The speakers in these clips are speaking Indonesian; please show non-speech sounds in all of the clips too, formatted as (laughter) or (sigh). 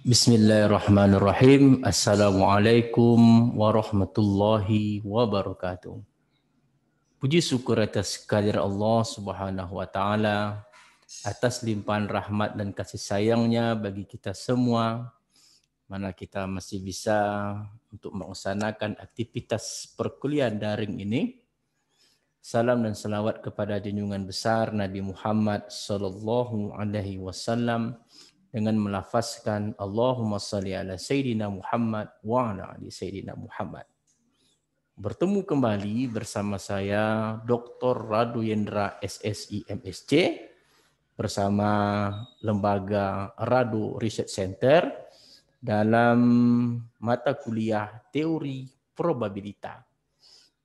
Bismillahirrahmanirrahim. Assalamualaikum warahmatullahi wabarakatuh. Puji syukur atas kehadir Allah Subhanahu wa taala atas limpahan rahmat dan kasih sayangnya bagi kita semua mana kita masih bisa untuk melaksanakan aktivitas perkuliahan daring ini. Salam dan selawat kepada junjungan besar Nabi Muhammad sallallahu alaihi wasallam dengan melafazkan Allahumma salli ala Sayyidina Muhammad wa ala ali Sayyidina Muhammad. Bertemu kembali bersama saya Dr. Radu Yendra SSI MSC bersama lembaga Radu Research Center dalam mata kuliah teori Probabilitas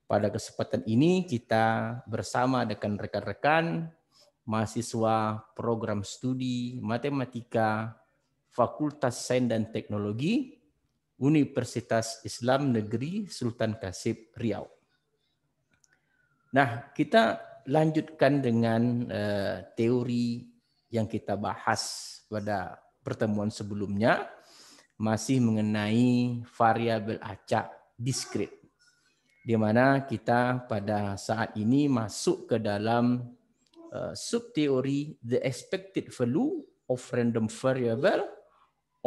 Pada kesempatan ini kita bersama dengan rekan-rekan mahasiswa program studi matematika Fakultas Sains dan Teknologi Universitas Islam Negeri Sultan Kasib Riau. Nah, kita lanjutkan dengan eh, teori yang kita bahas pada pertemuan sebelumnya masih mengenai variabel acak diskrit di mana kita pada saat ini masuk ke dalam Uh, subteori the expected value of random variable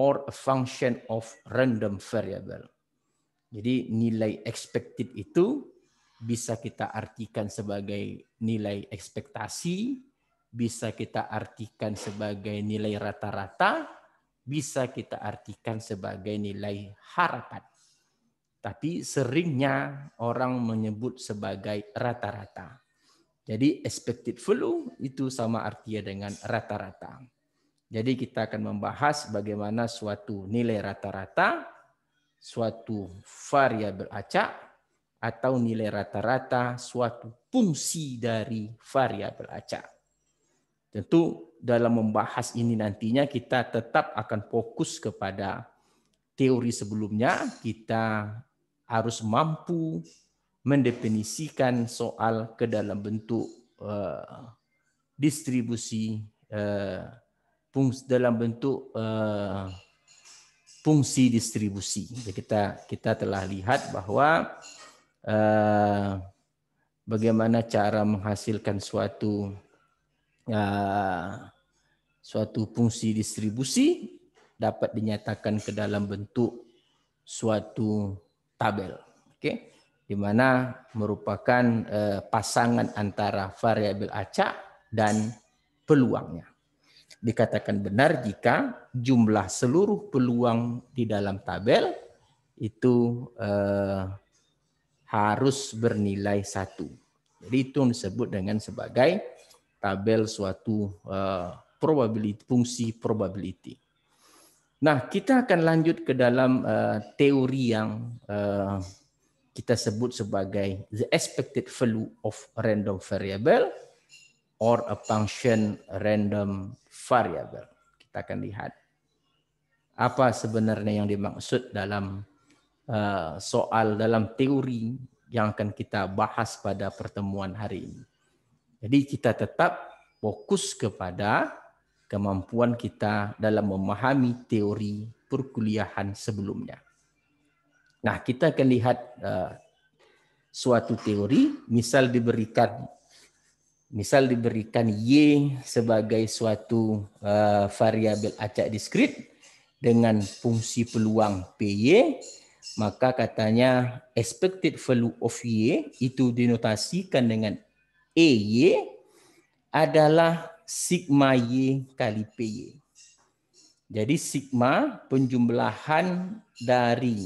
or a function of random variable. Jadi nilai expected itu bisa kita artikan sebagai nilai ekspektasi, bisa kita artikan sebagai nilai rata-rata, bisa kita artikan sebagai nilai harapan. Tapi seringnya orang menyebut sebagai rata-rata. Jadi expected value itu sama artinya dengan rata-rata. Jadi kita akan membahas bagaimana suatu nilai rata-rata, suatu variabel acak, atau nilai rata-rata suatu fungsi dari variabel acak. Tentu dalam membahas ini nantinya kita tetap akan fokus kepada teori sebelumnya, kita harus mampu mendefinisikan soal ke dalam bentuk eh, distribusi eh, fungsi dalam bentuk eh, fungsi distribusi. Jadi kita kita telah lihat bahwa bagaimana cara menghasilkan suatu suatu fungsi distribusi dapat dinyatakan ke dalam bentuk suatu tabel. Oke. Okay? di mana merupakan eh, pasangan antara variabel acak dan peluangnya. Dikatakan benar jika jumlah seluruh peluang di dalam tabel itu eh, harus bernilai satu. Jadi itu disebut dengan sebagai tabel suatu eh, probability, fungsi probability. Nah, kita akan lanjut ke dalam uh, teori yang uh, kita sebut sebagai the expected value of random variable or a function random variable. Kita akan lihat apa sebenarnya yang dimaksud dalam uh, soal dalam teori yang akan kita bahas pada pertemuan hari ini. Jadi kita tetap fokus kepada kemampuan kita dalam memahami teori perkuliahan sebelumnya. Nah, kita akan lihat uh, suatu teori, misal diberikan misal diberikan Y sebagai suatu uh, variabel acak diskrit dengan fungsi peluang PY, maka katanya expected value of Y itu dinotasikan dengan EY adalah sigma Y kali PY. Jadi sigma penjumlahan dari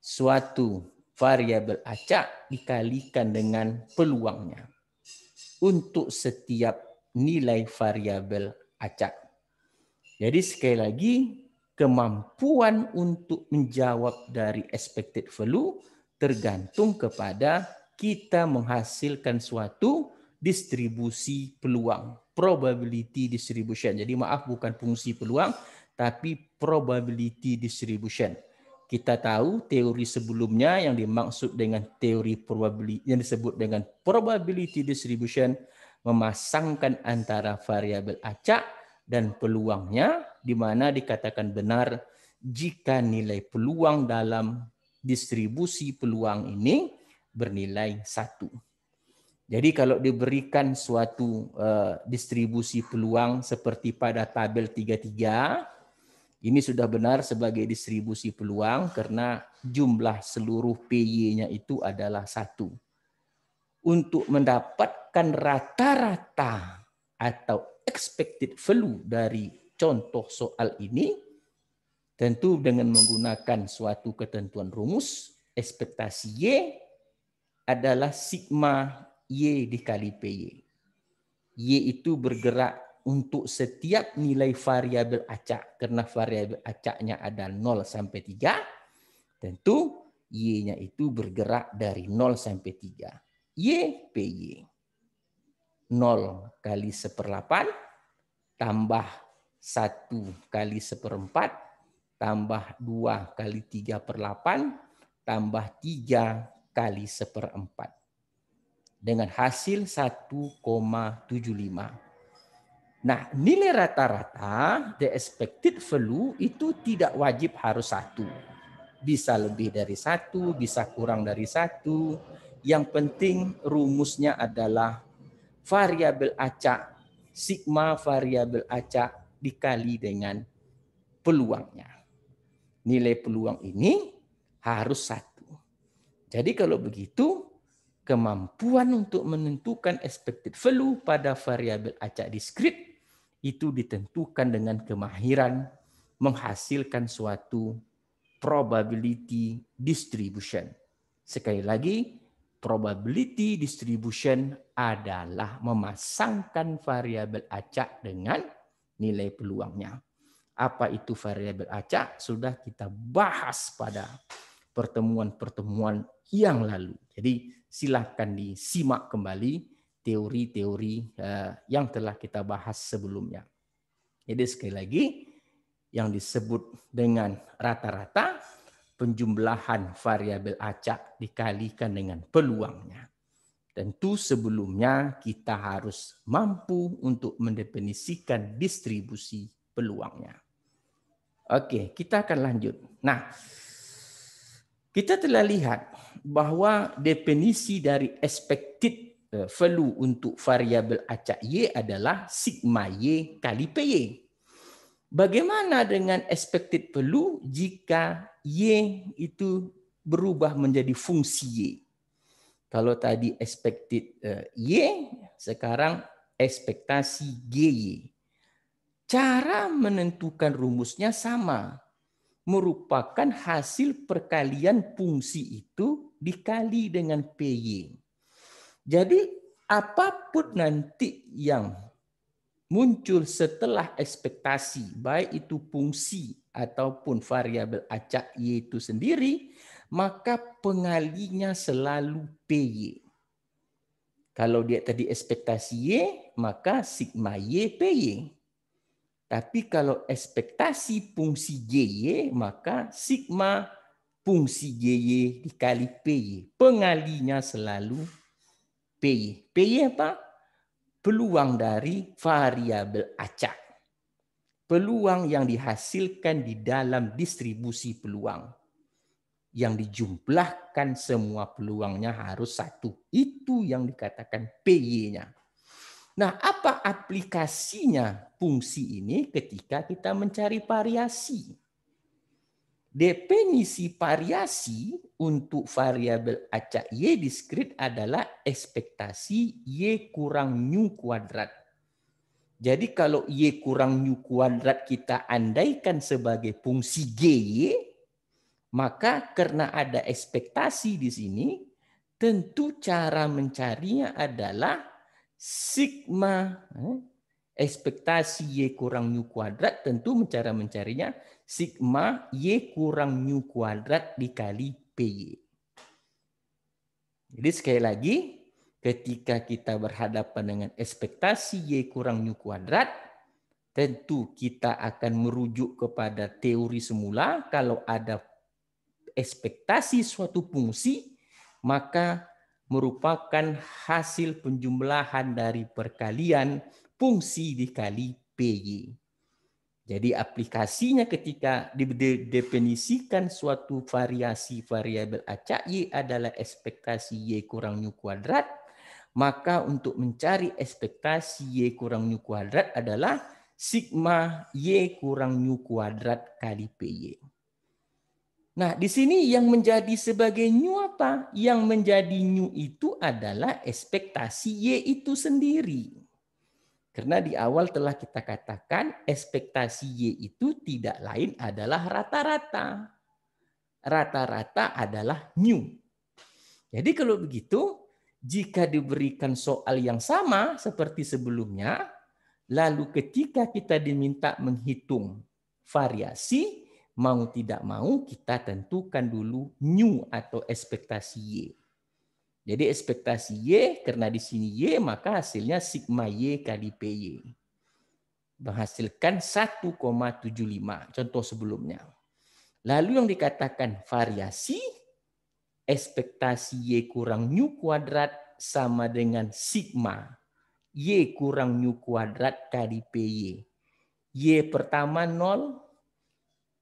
suatu variabel acak dikalikan dengan peluangnya untuk setiap nilai variabel acak. Jadi sekali lagi kemampuan untuk menjawab dari expected value tergantung kepada kita menghasilkan suatu distribusi peluang, probability distribution. Jadi maaf bukan fungsi peluang tapi probability distribution kita tahu teori sebelumnya yang dimaksud dengan teori probability yang disebut dengan probability distribution memasangkan antara variabel acak dan peluangnya di mana dikatakan benar jika nilai peluang dalam distribusi peluang ini bernilai satu. Jadi kalau diberikan suatu uh, distribusi peluang seperti pada tabel 33 ini sudah benar sebagai distribusi peluang karena jumlah seluruh PY-nya itu adalah satu. Untuk mendapatkan rata-rata atau expected value dari contoh soal ini, tentu dengan menggunakan suatu ketentuan rumus, ekspektasi Y adalah sigma Y dikali PY. Y itu bergerak untuk setiap nilai variabel acak karena variabel acaknya ada 0 sampai 3 tentu y-nya itu bergerak dari 0 sampai 3. y py 0 kali 1/8 tambah 1 kali 1/4 tambah 2 kali 3 8 tambah 3 kali 1/4 dengan hasil 1,75. Nah, nilai rata-rata the expected value itu tidak wajib harus satu. Bisa lebih dari satu, bisa kurang dari satu. Yang penting rumusnya adalah variabel acak sigma variabel acak dikali dengan peluangnya. Nilai peluang ini harus satu. Jadi kalau begitu kemampuan untuk menentukan expected value pada variabel acak diskrit itu ditentukan dengan kemahiran menghasilkan suatu probability distribution. Sekali lagi, probability distribution adalah memasangkan variabel acak dengan nilai peluangnya. Apa itu variabel acak? Sudah kita bahas pada pertemuan-pertemuan yang lalu. Jadi silahkan disimak kembali teori-teori eh, yang telah kita bahas sebelumnya. Jadi sekali lagi yang disebut dengan rata-rata penjumlahan variabel acak dikalikan dengan peluangnya. Tentu sebelumnya kita harus mampu untuk mendefinisikan distribusi peluangnya. Oke, kita akan lanjut. Nah, kita telah lihat bahwa definisi dari expected value eh, untuk variabel acak Y adalah sigma Y kali PY. Bagaimana dengan expected value jika Y itu berubah menjadi fungsi Y? Kalau tadi expected eh, Y, sekarang ekspektasi GY. Cara menentukan rumusnya sama. Merupakan hasil perkalian fungsi itu dikali dengan PY. Jadi apapun nanti yang muncul setelah ekspektasi, baik itu fungsi ataupun variabel acak Y itu sendiri, maka pengalinya selalu PY. Kalau dia tadi ekspektasi Y, maka sigma Y PY. Tapi kalau ekspektasi fungsi GY, maka sigma fungsi GY dikali PY. Pengalinya selalu PY. PY apa? Peluang dari variabel acak. Peluang yang dihasilkan di dalam distribusi peluang. Yang dijumlahkan semua peluangnya harus satu. Itu yang dikatakan PY-nya. Nah, apa aplikasinya fungsi ini ketika kita mencari variasi? Definisi variasi untuk variabel acak Y diskrit adalah ekspektasi Y kurang nu kuadrat. Jadi kalau Y kurang nu kuadrat kita andaikan sebagai fungsi Y, maka karena ada ekspektasi di sini, tentu cara mencarinya adalah sigma eh, ekspektasi y kurang nu kuadrat tentu cara mencarinya sigma Y kurang mu kuadrat dikali PY. Jadi sekali lagi, ketika kita berhadapan dengan ekspektasi Y kurang mu kuadrat, tentu kita akan merujuk kepada teori semula kalau ada ekspektasi suatu fungsi, maka merupakan hasil penjumlahan dari perkalian fungsi dikali PY. Jadi aplikasinya ketika didefinisikan suatu variasi variabel acak Y adalah ekspektasi Y kurang nyu kuadrat, maka untuk mencari ekspektasi Y kurang nyu kuadrat adalah sigma Y kurang nyu kuadrat kali PY. Nah, di sini yang menjadi sebagai nyu apa? Yang menjadi nyu itu adalah ekspektasi Y itu sendiri. Karena di awal telah kita katakan ekspektasi Y itu tidak lain adalah rata-rata. Rata-rata adalah new. Jadi kalau begitu, jika diberikan soal yang sama seperti sebelumnya, lalu ketika kita diminta menghitung variasi, mau tidak mau kita tentukan dulu new atau ekspektasi Y. Jadi ekspektasi Y karena di sini Y maka hasilnya sigma Y kali PY. Menghasilkan 1,75 contoh sebelumnya. Lalu yang dikatakan variasi ekspektasi Y kurang nu kuadrat sama dengan sigma Y kurang nu kuadrat kali PY. Y pertama 0,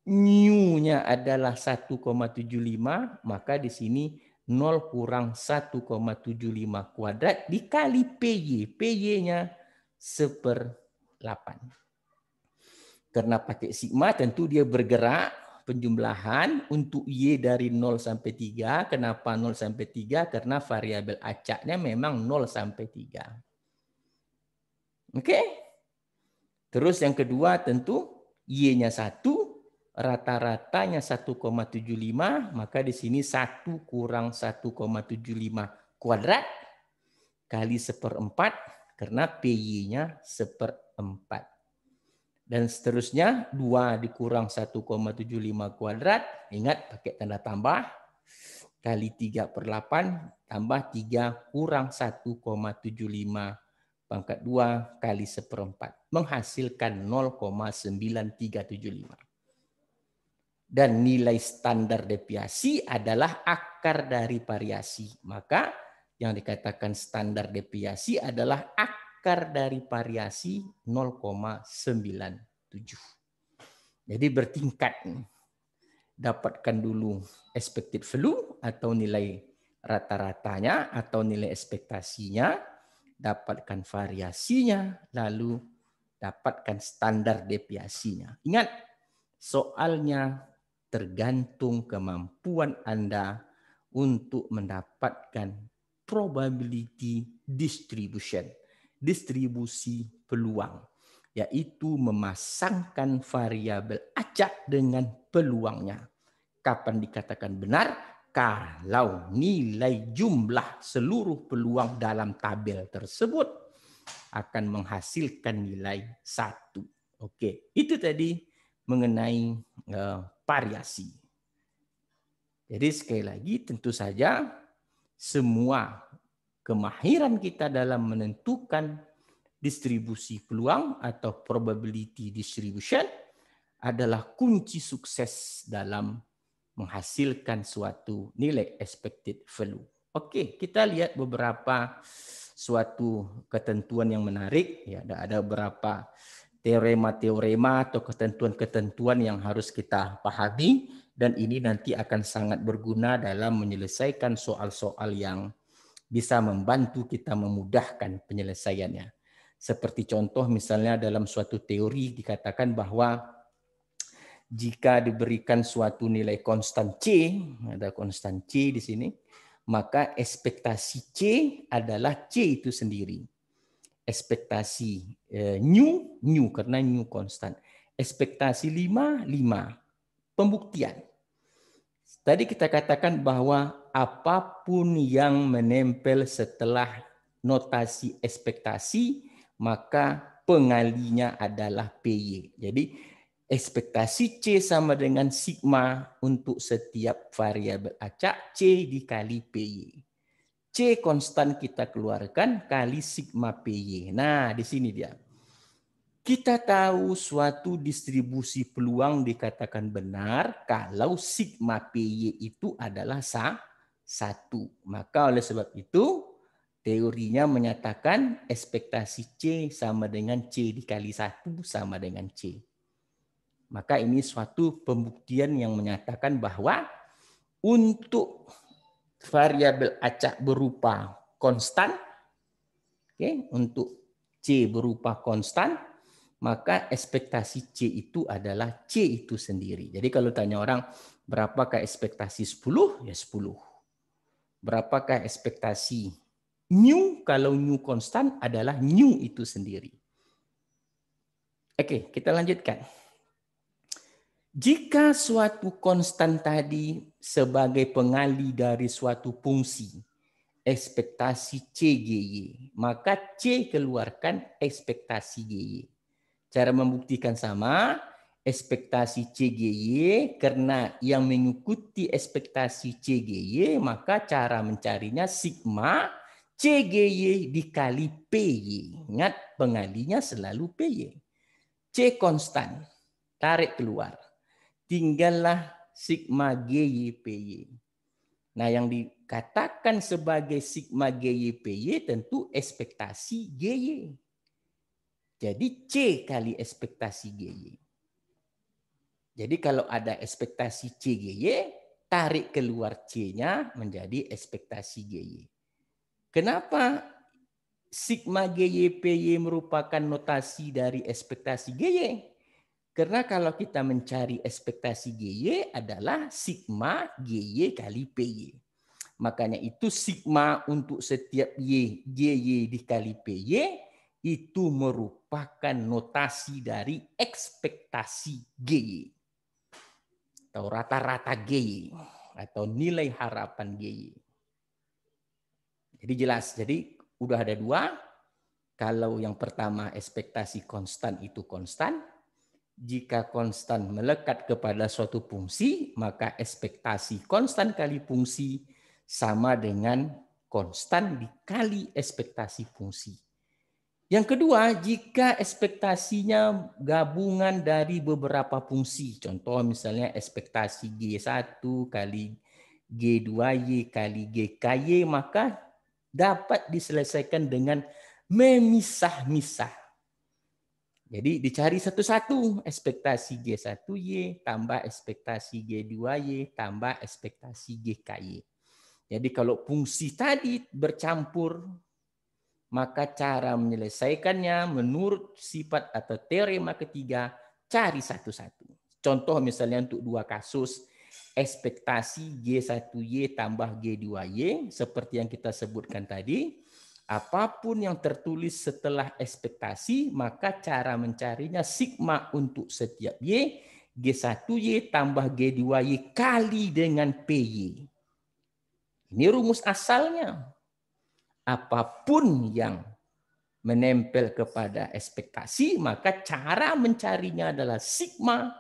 nu adalah 1,75, maka di sini 0 kurang 1,75 kuadrat dikali PY. PY-nya seper 8. Karena pakai sigma tentu dia bergerak penjumlahan untuk Y dari 0 sampai 3. Kenapa 0 sampai 3? Karena variabel acaknya memang 0 sampai 3. Oke? Okay? Terus yang kedua tentu Y-nya 1, rata-ratanya 1,75, maka di sini 1 kurang 1,75 kuadrat kali seperempat karena PY-nya seperempat. Dan seterusnya 2 dikurang 1,75 kuadrat, ingat pakai tanda tambah, kali 3 per 8 tambah 3 kurang 1,75 pangkat 2 kali seperempat menghasilkan 0,9375 dan nilai standar deviasi adalah akar dari variasi. Maka yang dikatakan standar deviasi adalah akar dari variasi 0,97. Jadi bertingkat. Dapatkan dulu expected value atau nilai rata-ratanya atau nilai ekspektasinya, dapatkan variasinya, lalu dapatkan standar deviasinya. Ingat, soalnya tergantung kemampuan Anda untuk mendapatkan probability distribution, distribusi peluang, yaitu memasangkan variabel acak dengan peluangnya. Kapan dikatakan benar? Kalau nilai jumlah seluruh peluang dalam tabel tersebut akan menghasilkan nilai satu. Oke, itu tadi mengenai eh, variasi. Jadi sekali lagi tentu saja semua kemahiran kita dalam menentukan distribusi peluang atau probability distribution adalah kunci sukses dalam menghasilkan suatu nilai expected value. Oke, kita lihat beberapa suatu ketentuan yang menarik ya ada, ada beberapa teorema-teorema atau ketentuan-ketentuan yang harus kita pahami dan ini nanti akan sangat berguna dalam menyelesaikan soal-soal yang bisa membantu kita memudahkan penyelesaiannya. Seperti contoh misalnya dalam suatu teori dikatakan bahwa jika diberikan suatu nilai konstan C, ada konstan C di sini, maka ekspektasi C adalah C itu sendiri ekspektasi eh, new new karena new konstan. Ekspektasi 5 5 pembuktian. Tadi kita katakan bahwa apapun yang menempel setelah notasi ekspektasi maka pengalinya adalah PY. Jadi ekspektasi C sama dengan sigma untuk setiap variabel acak C dikali PY konstan kita keluarkan kali sigma PY. Nah, di sini dia. Kita tahu suatu distribusi peluang dikatakan benar kalau sigma PY itu adalah satu. Maka oleh sebab itu teorinya menyatakan ekspektasi C sama dengan C dikali satu sama dengan C. Maka ini suatu pembuktian yang menyatakan bahwa untuk variabel acak berupa konstan, oke, okay, untuk C berupa konstan, maka ekspektasi C itu adalah C itu sendiri. Jadi kalau tanya orang berapakah ekspektasi 10? Ya 10. Berapakah ekspektasi new? Kalau new konstan adalah new itu sendiri. Oke, kita lanjutkan. Jika suatu konstan tadi sebagai pengali dari suatu fungsi ekspektasi CGY, maka C keluarkan ekspektasi GY. Cara membuktikan sama, ekspektasi CGY karena yang mengikuti ekspektasi CGY maka cara mencarinya sigma CGY dikali PY. Ingat pengalinya selalu PY. C konstan. Tarik keluar tinggallah sigma GYPY. Nah, yang dikatakan sebagai sigma GYPY tentu ekspektasi GY. Jadi C kali ekspektasi GY. Jadi kalau ada ekspektasi CGY, tarik keluar C-nya menjadi ekspektasi GY. Kenapa sigma GYPY merupakan notasi dari ekspektasi GY? Karena kalau kita mencari ekspektasi GY adalah sigma GY kali PY. Makanya itu sigma untuk setiap Y, GY dikali PY itu merupakan notasi dari ekspektasi GY. Atau rata-rata GY atau nilai harapan GY. Jadi jelas, jadi udah ada dua. Kalau yang pertama ekspektasi konstan itu konstan, jika konstan melekat kepada suatu fungsi, maka ekspektasi konstan kali fungsi sama dengan konstan dikali ekspektasi fungsi. Yang kedua, jika ekspektasinya gabungan dari beberapa fungsi, contoh misalnya ekspektasi G1 kali G2Y kali GKY, maka dapat diselesaikan dengan memisah-misah jadi dicari satu-satu ekspektasi G1Y tambah ekspektasi G2Y tambah ekspektasi GKY. Jadi kalau fungsi tadi bercampur maka cara menyelesaikannya menurut sifat atau teorema ketiga cari satu-satu. Contoh misalnya untuk dua kasus ekspektasi G1Y tambah G2Y seperti yang kita sebutkan tadi Apapun yang tertulis setelah ekspektasi, maka cara mencarinya sigma untuk setiap Y, G1Y tambah G2Y kali dengan PY. Ini rumus asalnya. Apapun yang menempel kepada ekspektasi, maka cara mencarinya adalah sigma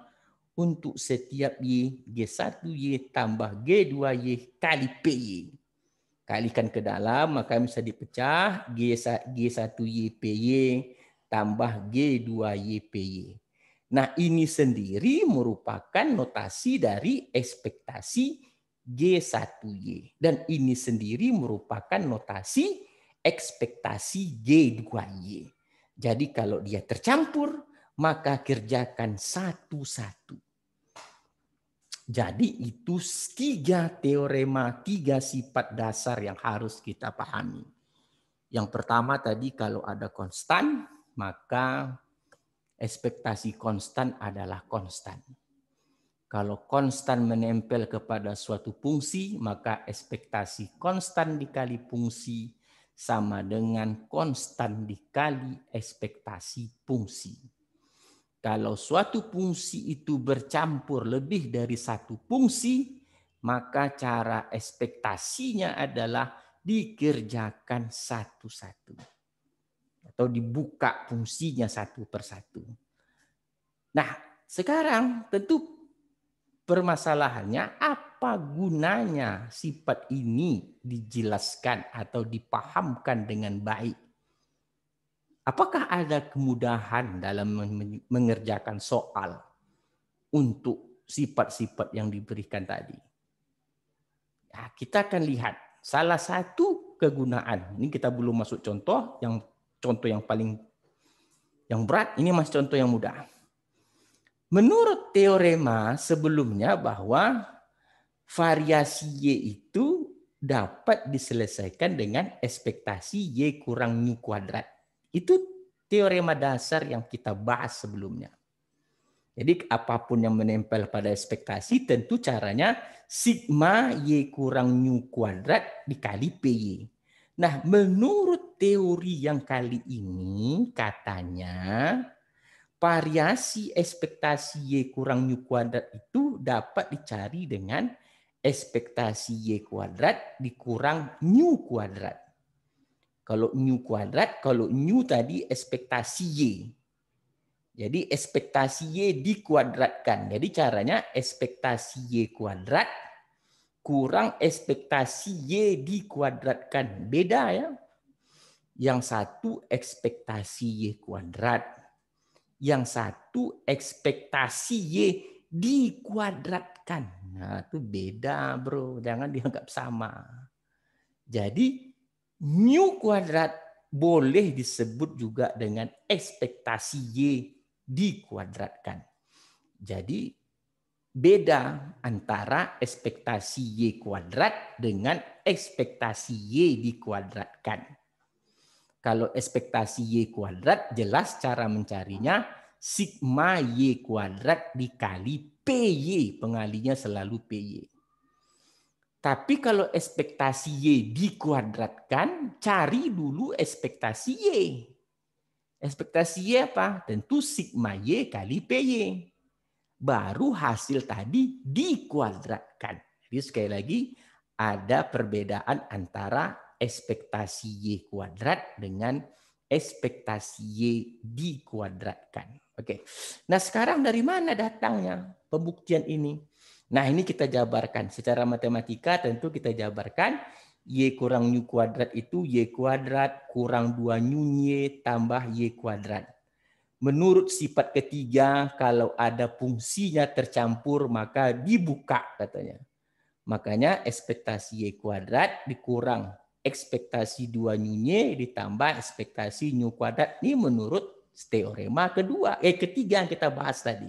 untuk setiap Y, G1Y tambah G2Y kali PY. Kalikan ke dalam, maka bisa dipecah G1YPY tambah G2YPY. Nah, ini sendiri merupakan notasi dari ekspektasi G1Y. Dan ini sendiri merupakan notasi ekspektasi G2Y. Jadi kalau dia tercampur, maka kerjakan satu-satu. Jadi itu tiga teorema, tiga sifat dasar yang harus kita pahami. Yang pertama tadi kalau ada konstan, maka ekspektasi konstan adalah konstan. Kalau konstan menempel kepada suatu fungsi, maka ekspektasi konstan dikali fungsi sama dengan konstan dikali ekspektasi fungsi. Kalau suatu fungsi itu bercampur lebih dari satu fungsi, maka cara ekspektasinya adalah dikerjakan satu-satu atau dibuka fungsinya satu persatu. Nah, sekarang tentu permasalahannya apa gunanya sifat ini dijelaskan atau dipahamkan dengan baik Apakah ada kemudahan dalam mengerjakan soal untuk sifat-sifat yang diberikan tadi? Ya, kita akan lihat salah satu kegunaan. Ini kita belum masuk contoh yang contoh yang paling yang berat, ini masih contoh yang mudah. Menurut teorema sebelumnya bahwa variasi Y itu dapat diselesaikan dengan ekspektasi Y kurang mu kuadrat. Itu teorema dasar yang kita bahas sebelumnya. Jadi apapun yang menempel pada ekspektasi tentu caranya sigma y kurang nu kuadrat dikali py. Nah, menurut teori yang kali ini katanya variasi ekspektasi y kurang nu kuadrat itu dapat dicari dengan ekspektasi y kuadrat dikurang nu kuadrat. Kalau new kuadrat, kalau new tadi ekspektasi Y. Jadi ekspektasi Y dikuadratkan. Jadi caranya ekspektasi Y kuadrat kurang ekspektasi Y dikuadratkan. Beda ya. Yang satu ekspektasi Y kuadrat. Yang satu ekspektasi Y dikuadratkan. Nah itu beda bro. Jangan dianggap sama. Jadi New kuadrat boleh disebut juga dengan ekspektasi Y dikuadratkan. Jadi beda antara ekspektasi Y kuadrat dengan ekspektasi Y dikuadratkan. Kalau ekspektasi Y kuadrat jelas cara mencarinya sigma Y kuadrat dikali PY. Pengalinya selalu PY. Tapi kalau ekspektasi Y dikuadratkan, cari dulu ekspektasi Y. Ekspektasi Y apa? Tentu sigma Y kali PY. Baru hasil tadi dikuadratkan. Jadi sekali lagi ada perbedaan antara ekspektasi Y kuadrat dengan ekspektasi Y dikuadratkan. Oke. Nah, sekarang dari mana datangnya pembuktian ini? Nah ini kita jabarkan. Secara matematika tentu kita jabarkan Y kurang Nyu kuadrat itu Y kuadrat kurang dua Nyu Y tambah Y kuadrat. Menurut sifat ketiga, kalau ada fungsinya tercampur maka dibuka katanya. Makanya ekspektasi Y kuadrat dikurang ekspektasi dua Nyu Y ditambah ekspektasi Nyu kuadrat. Ini menurut teorema kedua, eh ketiga yang kita bahas tadi.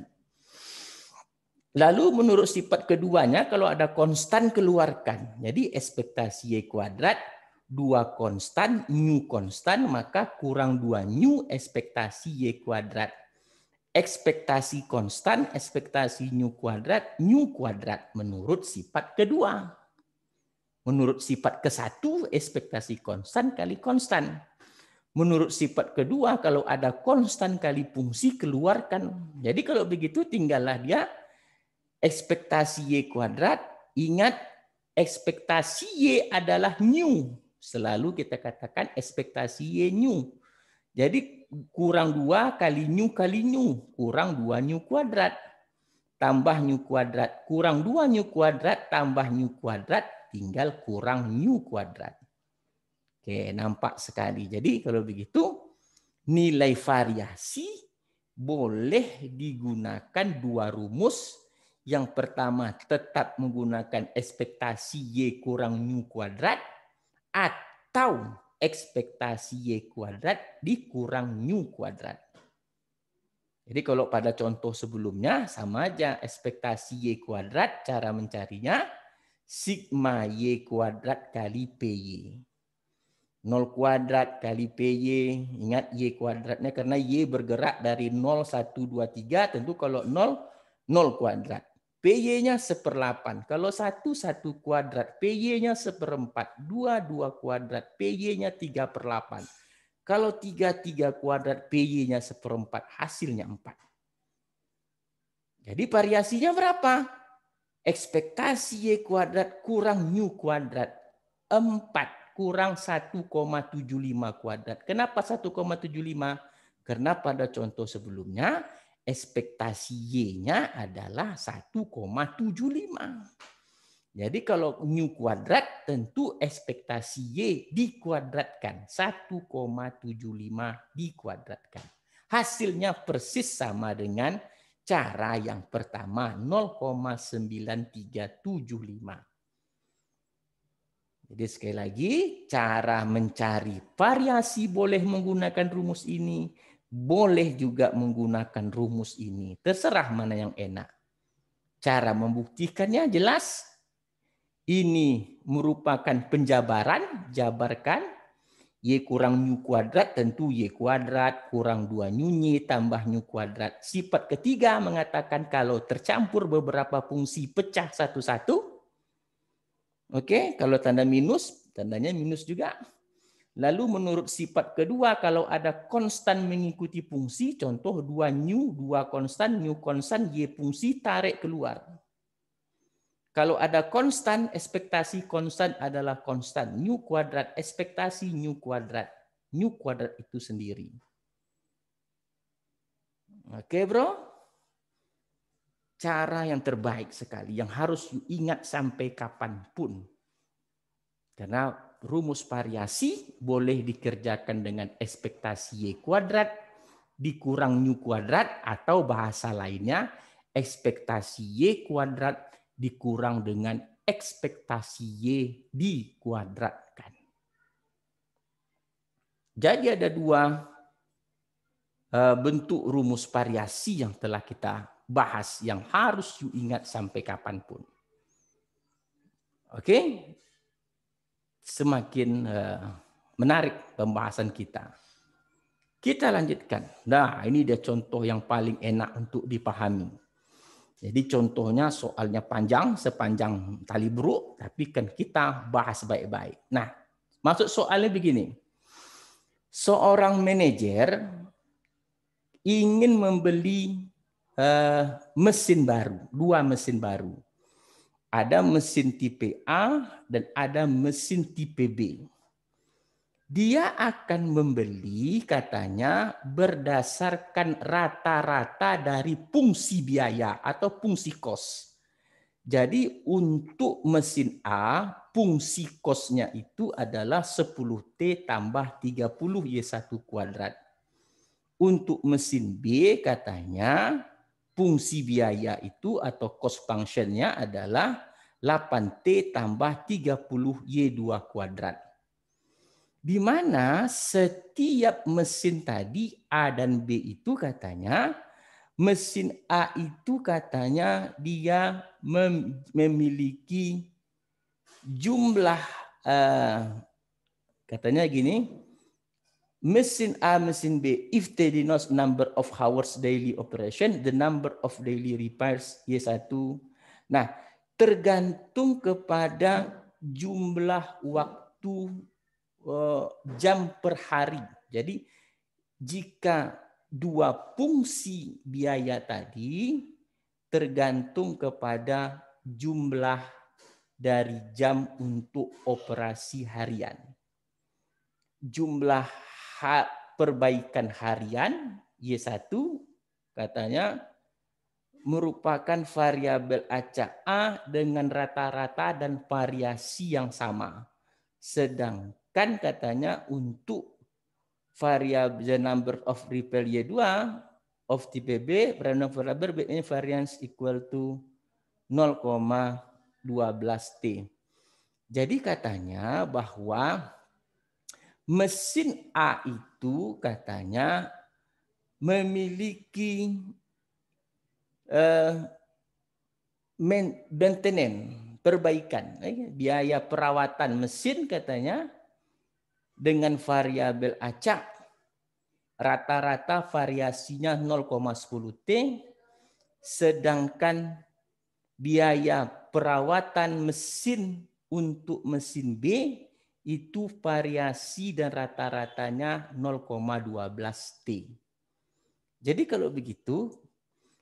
Lalu menurut sifat keduanya kalau ada konstan keluarkan. Jadi ekspektasi Y kuadrat dua konstan, nyu konstan, maka kurang dua nyu ekspektasi Y kuadrat. Ekspektasi konstan, ekspektasi nyu kuadrat, nyu kuadrat menurut sifat kedua. Menurut sifat ke satu, ekspektasi konstan kali konstan. Menurut sifat kedua, kalau ada konstan kali fungsi, keluarkan. Jadi kalau begitu tinggallah dia ekspektasi Y kuadrat, ingat ekspektasi Y adalah new. Selalu kita katakan ekspektasi Y new. Jadi kurang dua kali new kali new, kurang dua new kuadrat. Tambah new kuadrat, kurang dua new kuadrat, tambah new kuadrat, tinggal kurang new kuadrat. Oke, nampak sekali. Jadi kalau begitu nilai variasi boleh digunakan dua rumus yang pertama tetap menggunakan ekspektasi Y kurang mu kuadrat atau ekspektasi Y kuadrat dikurang mu kuadrat. Jadi kalau pada contoh sebelumnya sama aja ekspektasi Y kuadrat cara mencarinya sigma Y kuadrat kali PY. 0 kuadrat kali PY. Ingat Y kuadratnya karena Y bergerak dari 0, 1, 2, 3. Tentu kalau 0, 0 kuadrat. PY-nya seperlapan. Kalau satu satu kuadrat, PY-nya seperempat. Dua dua kuadrat, PY-nya tiga per delapan. Kalau tiga tiga kuadrat, PY-nya seperempat. Hasilnya empat. Jadi variasinya berapa? Ekspektasi Y kuadrat kurang nu kuadrat. empat kurang 1,75 kuadrat. Kenapa 1,75? Karena pada contoh sebelumnya ekspektasi Y-nya adalah 1,75. Jadi kalau new kuadrat tentu ekspektasi Y dikuadratkan 1,75 dikuadratkan. Hasilnya persis sama dengan cara yang pertama 0,9375. Jadi sekali lagi, cara mencari variasi boleh menggunakan rumus ini boleh juga menggunakan rumus ini. Terserah mana yang enak. Cara membuktikannya jelas. Ini merupakan penjabaran, jabarkan. Y kurang nyu kuadrat tentu Y kuadrat kurang dua nyu tambah nyu kuadrat. Sifat ketiga mengatakan kalau tercampur beberapa fungsi pecah satu-satu. Oke, kalau tanda minus, tandanya minus juga. Lalu menurut sifat kedua, kalau ada konstan mengikuti fungsi, contoh dua new, dua konstan, new konstan, y fungsi tarik keluar. Kalau ada konstan, ekspektasi konstan adalah konstan. New kuadrat, ekspektasi new kuadrat. New kuadrat itu sendiri. Oke bro? Cara yang terbaik sekali, yang harus you ingat sampai kapanpun. Karena rumus variasi boleh dikerjakan dengan ekspektasi Y kuadrat dikurang y kuadrat atau bahasa lainnya ekspektasi Y kuadrat dikurang dengan ekspektasi Y dikuadratkan. Jadi ada dua eh, bentuk rumus variasi yang telah kita bahas yang harus you ingat sampai kapanpun. Oke, semakin eh, menarik pembahasan kita. Kita lanjutkan. Nah, ini dia contoh yang paling enak untuk dipahami. Jadi contohnya soalnya panjang, sepanjang tali buruk, tapi kan kita bahas baik-baik. Nah, masuk soalnya begini. Seorang manajer ingin membeli uh, mesin baru, dua mesin baru. Ada mesin tipe A dan ada mesin tipe B. Dia akan membeli katanya berdasarkan rata-rata dari fungsi biaya atau fungsi kos. Jadi untuk mesin A, fungsi kosnya itu adalah 10T tambah 30 Y1 kuadrat. Untuk mesin B katanya fungsi biaya itu atau cost functionnya adalah 8T tambah 30 Y2 kuadrat. Di mana setiap mesin tadi A dan B itu katanya, mesin A itu katanya dia memiliki jumlah, eh, katanya gini, Mesin A, Mesin B, if they denote number of hours daily operation, the number of daily repairs Y1. Nah, tergantung kepada jumlah waktu eh, jam per hari. Jadi jika dua fungsi biaya tadi tergantung kepada jumlah dari jam untuk operasi harian. Jumlah perbaikan harian Y1 katanya merupakan variabel acak A dengan rata-rata dan variasi yang sama. Sedangkan katanya untuk variabel the number of repel Y2 of tipe B random variable B variance equal to 0,12T. Jadi katanya bahwa mesin A itu katanya memiliki eh, maintenance, perbaikan, eh, biaya perawatan mesin katanya dengan variabel acak rata-rata variasinya 0,10 T sedangkan biaya perawatan mesin untuk mesin B itu variasi dan rata-ratanya 0,12 T. Jadi kalau begitu,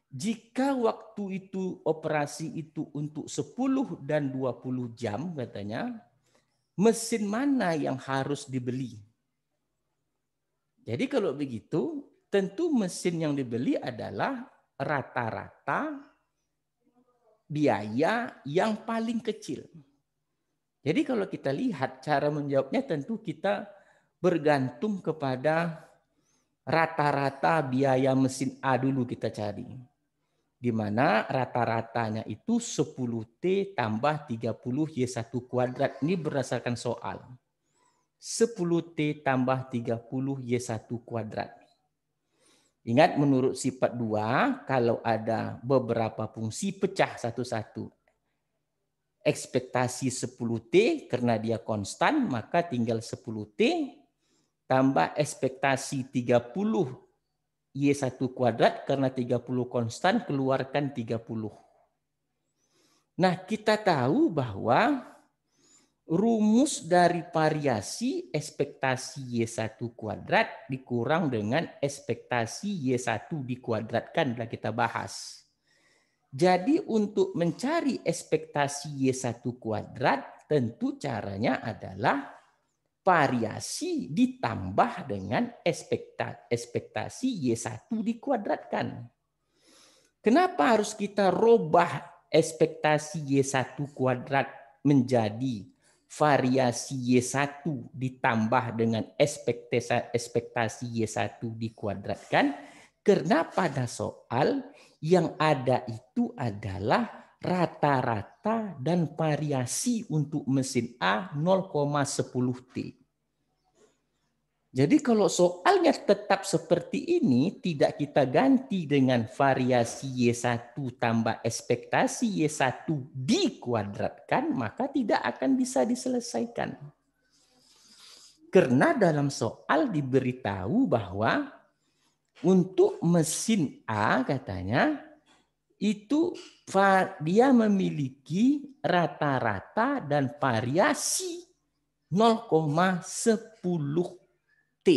jika waktu itu operasi itu untuk 10 dan 20 jam katanya, mesin mana yang harus dibeli? Jadi kalau begitu, tentu mesin yang dibeli adalah rata-rata biaya yang paling kecil. Jadi kalau kita lihat cara menjawabnya tentu kita bergantung kepada rata-rata biaya mesin A dulu kita cari. Di mana rata-ratanya itu 10T tambah 30Y1 kuadrat. Ini berdasarkan soal. 10T tambah 30Y1 kuadrat. Ingat menurut sifat 2, kalau ada beberapa fungsi pecah satu-satu ekspektasi 10T karena dia konstan maka tinggal 10T tambah ekspektasi 30 Y1 kuadrat karena 30 konstan keluarkan 30. Nah, kita tahu bahwa rumus dari variasi ekspektasi Y1 kuadrat dikurang dengan ekspektasi Y1 dikuadratkan telah kita bahas. Jadi untuk mencari ekspektasi Y1 kuadrat tentu caranya adalah variasi ditambah dengan ekspektasi Y1 dikuadratkan. Kenapa harus kita robah ekspektasi Y1 kuadrat menjadi variasi Y1 ditambah dengan ekspektasi Y1 dikuadratkan? Karena pada soal yang ada itu adalah rata-rata dan variasi untuk mesin A 0,10 T. Jadi kalau soalnya tetap seperti ini, tidak kita ganti dengan variasi Y1 tambah ekspektasi Y1 dikuadratkan, maka tidak akan bisa diselesaikan. Karena dalam soal diberitahu bahwa untuk mesin A katanya itu dia memiliki rata-rata dan variasi 0,10 T.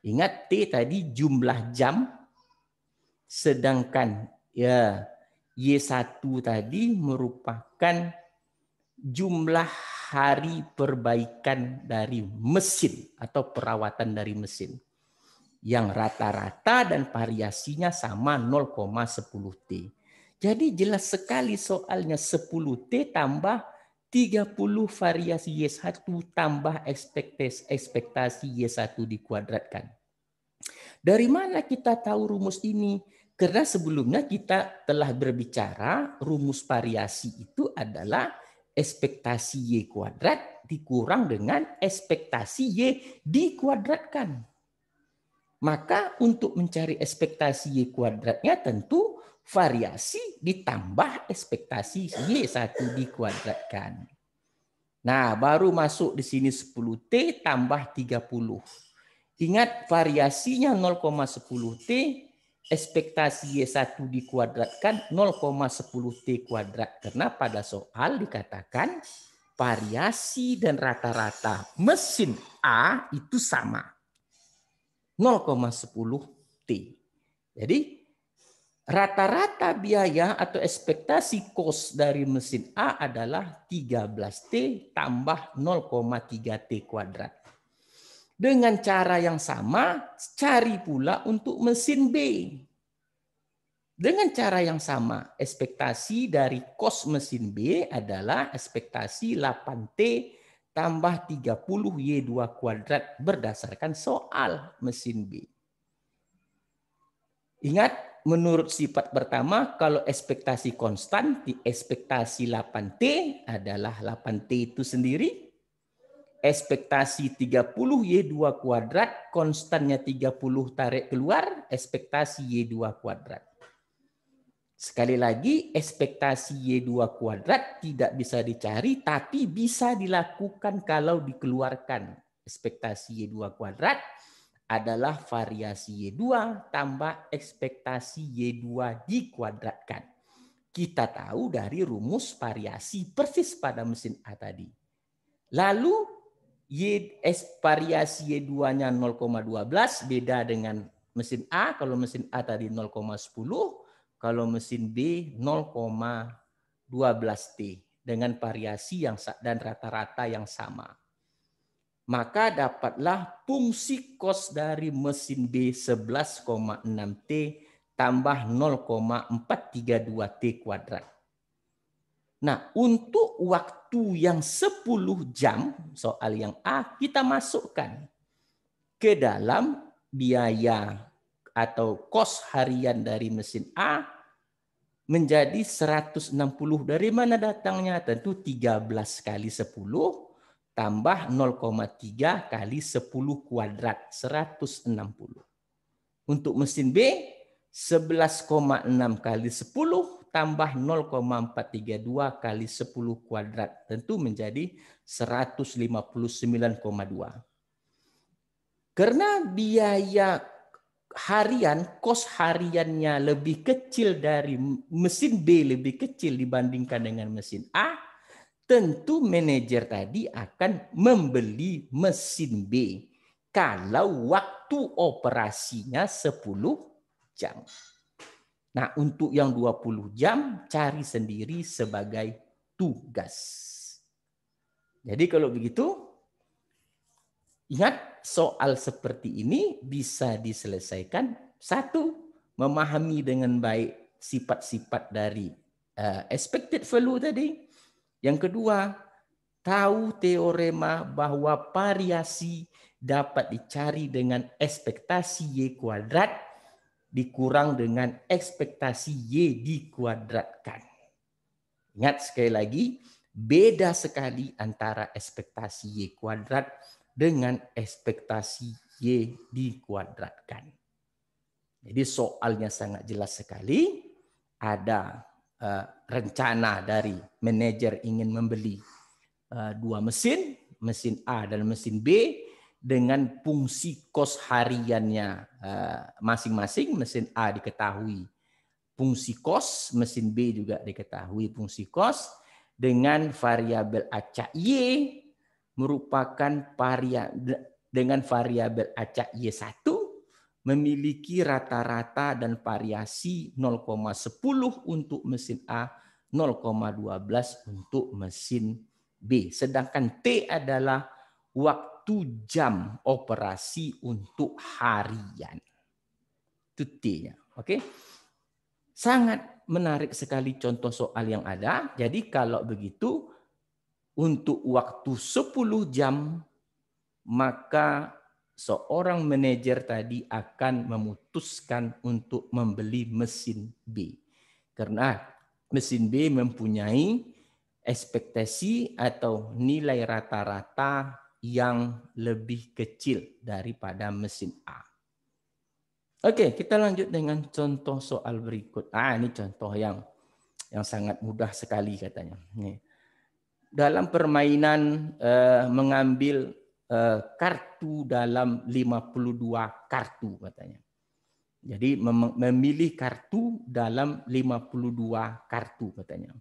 Ingat T tadi jumlah jam sedangkan ya Y1 tadi merupakan jumlah hari perbaikan dari mesin atau perawatan dari mesin yang rata-rata dan variasinya sama 0,10T. Jadi jelas sekali soalnya 10T tambah 30 variasi Y1 tambah ekspektasi, ekspektasi Y1 dikuadratkan. Dari mana kita tahu rumus ini? Karena sebelumnya kita telah berbicara rumus variasi itu adalah ekspektasi Y kuadrat dikurang dengan ekspektasi Y dikuadratkan. Maka untuk mencari ekspektasi Y kuadratnya tentu variasi ditambah ekspektasi y satu dikuadratkan. Nah, baru masuk di sini 10T tambah 30. Ingat variasinya 0,10T, ekspektasi Y1 dikuadratkan 0,10T kuadrat. Karena pada soal dikatakan variasi dan rata-rata mesin A itu sama. 0,10 T. Jadi rata-rata biaya atau ekspektasi cost dari mesin A adalah 13 T tambah 0,3 T kuadrat. Dengan cara yang sama, cari pula untuk mesin B. Dengan cara yang sama, ekspektasi dari kos mesin B adalah ekspektasi 8T tambah 30 Y2 kuadrat berdasarkan soal mesin B. Ingat, menurut sifat pertama, kalau ekspektasi konstan, di ekspektasi 8T adalah 8T itu sendiri. Ekspektasi 30 Y2 kuadrat, konstannya 30 tarik keluar, ekspektasi Y2 kuadrat. Sekali lagi, ekspektasi Y2 kuadrat tidak bisa dicari, tapi bisa dilakukan kalau dikeluarkan. Ekspektasi Y2 kuadrat adalah variasi Y2 tambah ekspektasi Y2 dikuadratkan. Kita tahu dari rumus variasi persis pada mesin A tadi. Lalu Y, S, variasi Y2-nya 0,12 beda dengan mesin A. Kalau mesin A tadi 0,10, kalau mesin B 0,12T dengan variasi yang dan rata-rata yang sama. Maka dapatlah fungsi kos dari mesin B 11,6T tambah 0,432T kuadrat. Nah, untuk waktu yang 10 jam soal yang A kita masukkan ke dalam biaya atau kos harian dari mesin A menjadi 160. Dari mana datangnya? Tentu 13 kali 10 tambah 0,3 kali 10 kuadrat, 160. Untuk mesin B, 11,6 kali 10 tambah 0,432 kali 10 kuadrat. Tentu menjadi 159,2. Karena biaya harian, kos hariannya lebih kecil dari mesin B lebih kecil dibandingkan dengan mesin A, tentu manajer tadi akan membeli mesin B kalau waktu operasinya 10 jam. Nah, untuk yang 20 jam cari sendiri sebagai tugas. Jadi kalau begitu ingat soal seperti ini bisa diselesaikan satu memahami dengan baik sifat-sifat dari uh, expected value tadi. Yang kedua, tahu teorema bahwa variasi dapat dicari dengan ekspektasi y kuadrat dikurang dengan ekspektasi y dikuadratkan. Ingat sekali lagi, beda sekali antara ekspektasi y kuadrat dengan ekspektasi Y dikuadratkan. Jadi soalnya sangat jelas sekali. Ada eh, rencana dari manajer ingin membeli eh, dua mesin, mesin A dan mesin B dengan fungsi kos hariannya eh, masing-masing. Mesin A diketahui fungsi kos, mesin B juga diketahui fungsi kos dengan variabel acak Y merupakan varia dengan variabel acak Y1 memiliki rata-rata dan variasi 0,10 untuk mesin A, 0,12 untuk mesin B. Sedangkan T adalah waktu jam operasi untuk harian. Itu T-nya. Oke. Sangat menarik sekali contoh soal yang ada. Jadi kalau begitu untuk waktu 10 jam, maka seorang manajer tadi akan memutuskan untuk membeli mesin B. Karena mesin B mempunyai ekspektasi atau nilai rata-rata yang lebih kecil daripada mesin A. Oke, kita lanjut dengan contoh soal berikut. Ah, ini contoh yang yang sangat mudah sekali katanya. Nih dalam permainan eh, mengambil eh, kartu dalam 52 kartu katanya. Jadi mem memilih kartu dalam 52 kartu katanya.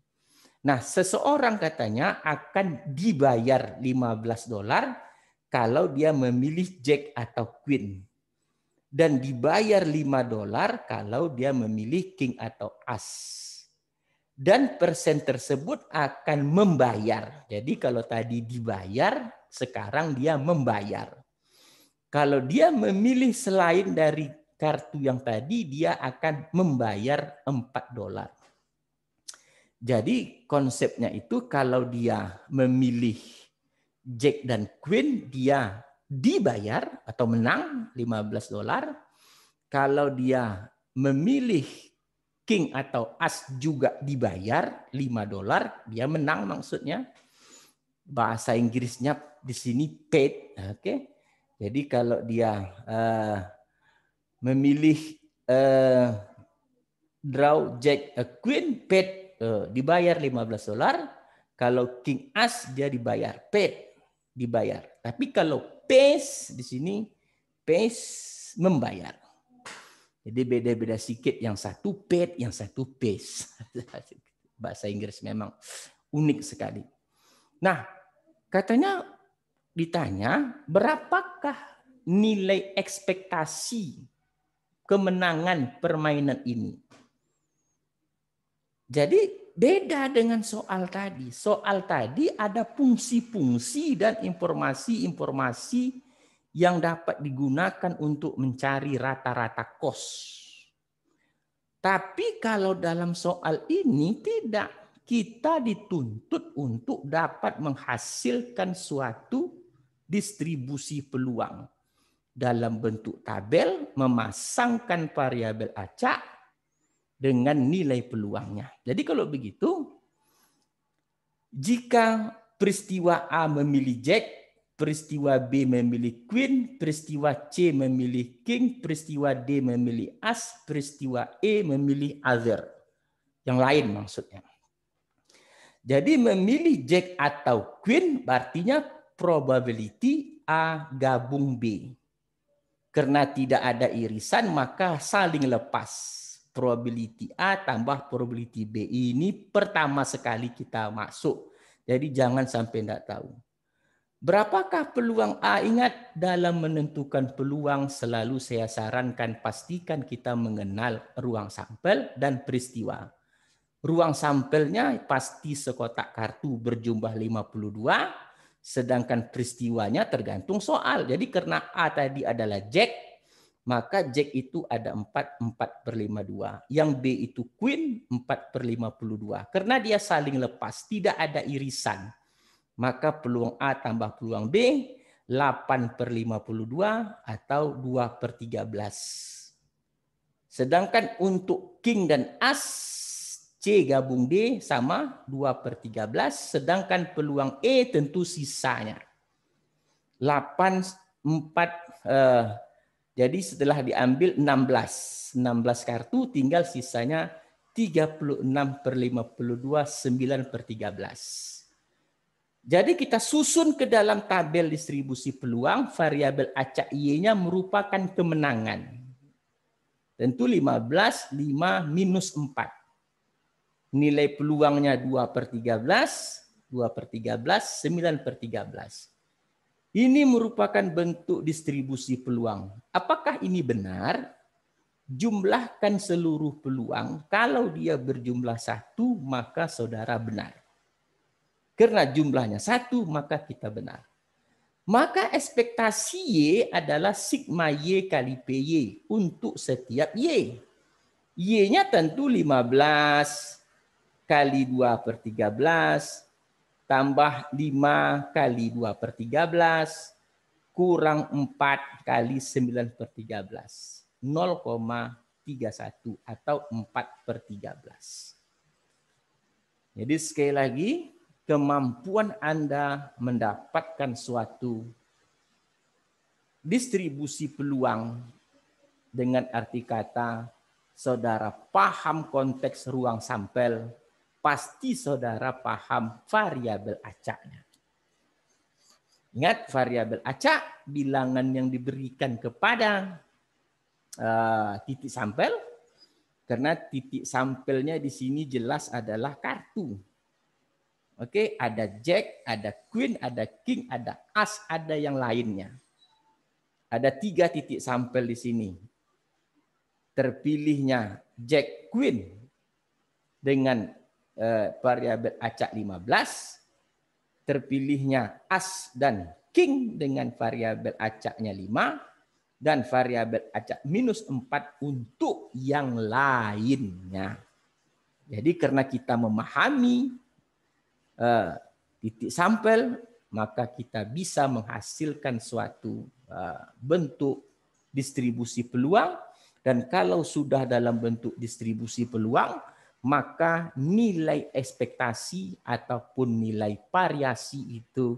Nah, seseorang katanya akan dibayar 15 dolar kalau dia memilih jack atau queen. Dan dibayar 5 dolar kalau dia memilih king atau as dan persen tersebut akan membayar. Jadi kalau tadi dibayar, sekarang dia membayar. Kalau dia memilih selain dari kartu yang tadi, dia akan membayar 4 dolar. Jadi konsepnya itu kalau dia memilih Jack dan Queen, dia dibayar atau menang 15 dolar. Kalau dia memilih king atau as juga dibayar 5 dolar, dia menang maksudnya. Bahasa Inggrisnya di sini paid, oke. Okay? Jadi kalau dia uh, memilih uh, draw jack a queen paid uh, dibayar 15 dolar, kalau king as dia dibayar paid, dibayar. Tapi kalau pays di sini pays membayar. Jadi beda-beda sedikit yang satu pet, yang satu pace. (laughs) Bahasa Inggris memang unik sekali. Nah, katanya ditanya berapakah nilai ekspektasi kemenangan permainan ini. Jadi beda dengan soal tadi. Soal tadi ada fungsi-fungsi dan informasi-informasi yang dapat digunakan untuk mencari rata-rata kos. Tapi kalau dalam soal ini tidak, kita dituntut untuk dapat menghasilkan suatu distribusi peluang dalam bentuk tabel memasangkan variabel acak dengan nilai peluangnya. Jadi kalau begitu jika peristiwa A memilih Jack peristiwa B memilih queen, peristiwa C memilih king, peristiwa D memilih as, peristiwa E memilih other. Yang lain maksudnya. Jadi memilih jack atau queen artinya probability A gabung B. Karena tidak ada irisan maka saling lepas. Probability A tambah probability B ini pertama sekali kita masuk. Jadi jangan sampai tidak tahu. Berapakah peluang A? Ingat, dalam menentukan peluang selalu saya sarankan pastikan kita mengenal ruang sampel dan peristiwa. Ruang sampelnya pasti sekotak kartu berjumlah 52, sedangkan peristiwanya tergantung soal. Jadi karena A tadi adalah jack, maka jack itu ada 4, 4 per 52. Yang B itu queen, 4 per 52. Karena dia saling lepas, tidak ada irisan maka peluang A tambah peluang B 8 per 52 atau 2 per 13. Sedangkan untuk King dan As C gabung D sama 2 per 13. Sedangkan peluang E tentu sisanya. 8, 4, eh, jadi setelah diambil 16. 16 kartu tinggal sisanya 36 per 52, 9 per 13. Jadi kita susun ke dalam tabel distribusi peluang variabel acak Y-nya merupakan kemenangan. Tentu 15, 5 minus 4. Nilai peluangnya 2 per 13, 2 per 13, 9 per 13. Ini merupakan bentuk distribusi peluang. Apakah ini benar? Jumlahkan seluruh peluang. Kalau dia berjumlah satu, maka saudara benar. Karena jumlahnya satu, maka kita benar. Maka ekspektasi Y adalah sigma Y kali PY untuk setiap Y. Y-nya tentu 15 kali 2 per 13, tambah 5 kali 2 per 13, kurang 4 kali 9 per 13. 0,31 atau 4 per 13. Jadi sekali lagi, kemampuan Anda mendapatkan suatu distribusi peluang dengan arti kata saudara paham konteks ruang sampel, pasti saudara paham variabel acaknya. Ingat variabel acak bilangan yang diberikan kepada uh, titik sampel karena titik sampelnya di sini jelas adalah kartu Oke, okay? ada jack, ada queen, ada king, ada as, ada yang lainnya. Ada tiga titik sampel di sini. Terpilihnya jack queen dengan eh, variabel acak 15, terpilihnya as dan king dengan variabel acaknya 5 dan variabel acak minus 4 untuk yang lainnya. Jadi karena kita memahami uh, titik sampel, maka kita bisa menghasilkan suatu eh, bentuk distribusi peluang. Dan kalau sudah dalam bentuk distribusi peluang, maka nilai ekspektasi ataupun nilai variasi itu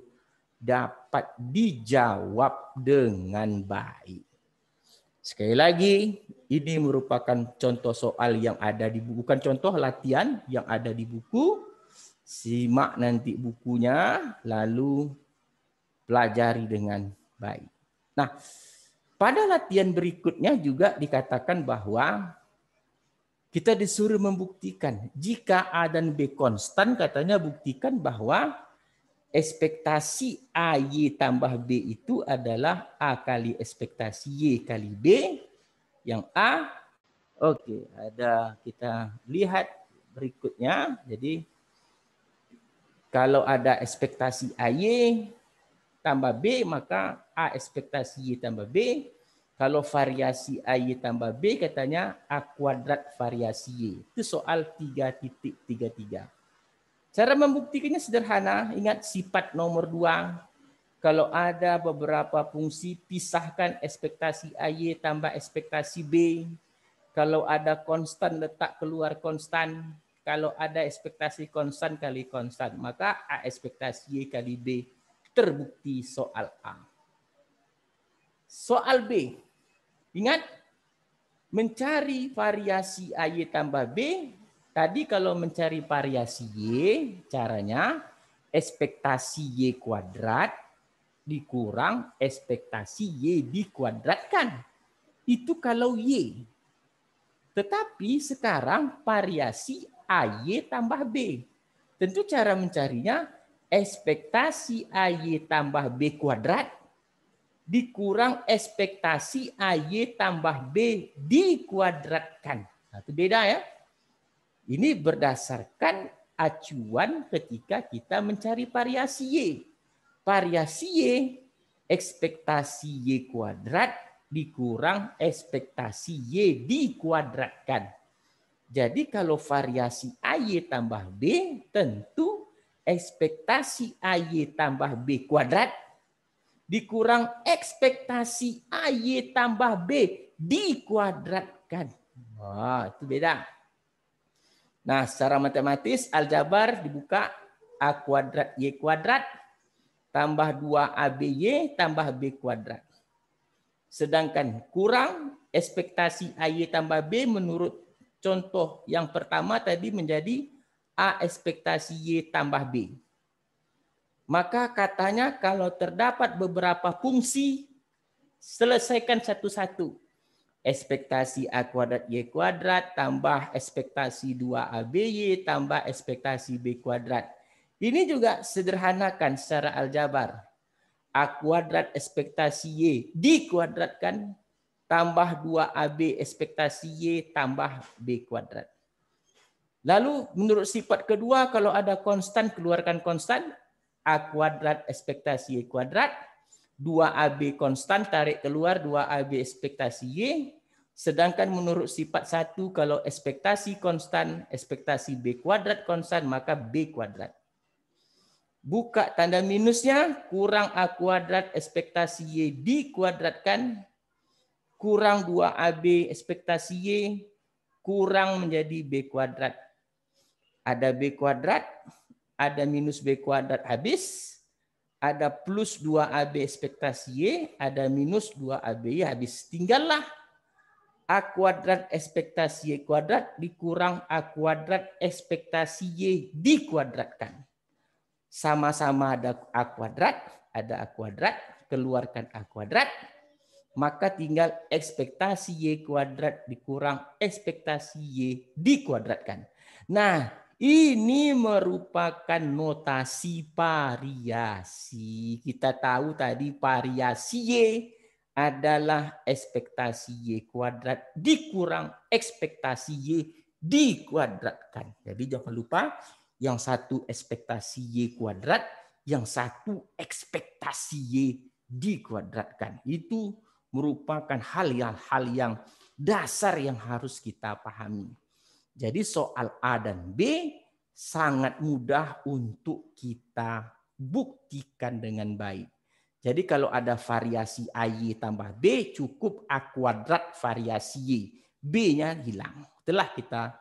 dapat dijawab dengan baik. Sekali lagi, ini merupakan contoh soal yang ada di buku, bukan contoh latihan yang ada di buku, simak nanti bukunya lalu pelajari dengan baik. Nah, pada latihan berikutnya juga dikatakan bahwa kita disuruh membuktikan jika A dan B konstan katanya buktikan bahwa ekspektasi a y tambah B itu adalah A kali ekspektasi Y kali B yang A. Oke, ada kita lihat berikutnya. Jadi kalau ada ekspektasi AY tambah B, maka A ekspektasi Y tambah B. Kalau variasi AY tambah B, katanya A kuadrat variasi Y. Itu soal 3.33. Cara membuktikannya sederhana. Ingat sifat nomor 2. Kalau ada beberapa fungsi, pisahkan ekspektasi AY tambah ekspektasi B. Kalau ada konstan, letak keluar konstan. Kalau ada ekspektasi konstan kali konstan, maka A ekspektasi Y kali B terbukti soal A. Soal B, ingat mencari variasi a y tambah B, tadi kalau mencari variasi Y, caranya ekspektasi Y kuadrat dikurang ekspektasi Y dikuadratkan. Itu kalau Y. Tetapi sekarang variasi AY tambah B. Tentu cara mencarinya ekspektasi AY tambah B kuadrat dikurang ekspektasi AY tambah B dikuadratkan. Nah, itu beda ya. Ini berdasarkan acuan ketika kita mencari variasi Y. Variasi Y, ekspektasi Y kuadrat dikurang ekspektasi Y dikuadratkan. Jadi kalau variasi AY tambah B, tentu ekspektasi AY tambah B kuadrat dikurang ekspektasi AY tambah B dikuadratkan. Wah, itu beda. Nah, secara matematis aljabar dibuka A kuadrat Y kuadrat tambah 2ABY tambah B kuadrat. Sedangkan kurang ekspektasi AY tambah B menurut Contoh yang pertama tadi menjadi A ekspektasi Y tambah B. Maka katanya kalau terdapat beberapa fungsi, selesaikan satu-satu. Ekspektasi A kuadrat Y kuadrat tambah ekspektasi 2ABY tambah ekspektasi B kuadrat. Ini juga sederhanakan secara aljabar. A kuadrat ekspektasi Y dikuadratkan tambah 2AB ekspektasi Y tambah B kuadrat. Lalu menurut sifat kedua kalau ada konstan keluarkan konstan A kuadrat ekspektasi Y kuadrat 2AB konstan tarik keluar 2AB ekspektasi Y sedangkan menurut sifat satu kalau ekspektasi konstan ekspektasi B kuadrat konstan maka B kuadrat. Buka tanda minusnya kurang A kuadrat ekspektasi Y dikuadratkan kurang 2AB ekspektasi Y kurang menjadi B kuadrat. Ada B kuadrat, ada minus B kuadrat habis, ada plus 2AB ekspektasi Y, ada minus 2AB Y habis. Tinggallah A kuadrat ekspektasi Y kuadrat dikurang A kuadrat ekspektasi Y dikuadratkan. Sama-sama ada A kuadrat, ada A kuadrat, keluarkan A kuadrat, maka tinggal ekspektasi Y kuadrat dikurang ekspektasi Y dikuadratkan. Nah, ini merupakan notasi variasi. Kita tahu tadi variasi Y adalah ekspektasi Y kuadrat dikurang ekspektasi Y dikuadratkan. Jadi jangan lupa yang satu ekspektasi Y kuadrat, yang satu ekspektasi Y dikuadratkan. Itu merupakan hal-hal yang dasar yang harus kita pahami. Jadi soal A dan B sangat mudah untuk kita buktikan dengan baik. Jadi kalau ada variasi a y tambah B cukup A kuadrat variasi Y. B-nya hilang. Telah kita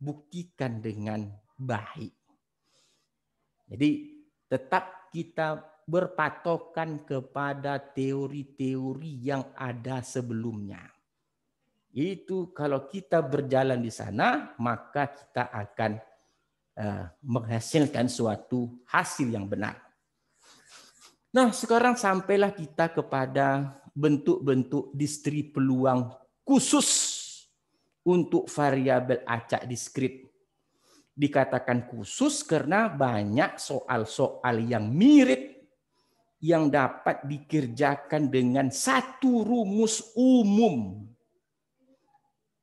buktikan dengan baik. Jadi tetap kita berpatokan kepada teori-teori yang ada sebelumnya. Itu kalau kita berjalan di sana, maka kita akan eh, menghasilkan suatu hasil yang benar. Nah, sekarang sampailah kita kepada bentuk-bentuk distri peluang khusus untuk variabel acak diskrit dikatakan khusus karena banyak soal-soal yang mirip yang dapat dikerjakan dengan satu rumus umum.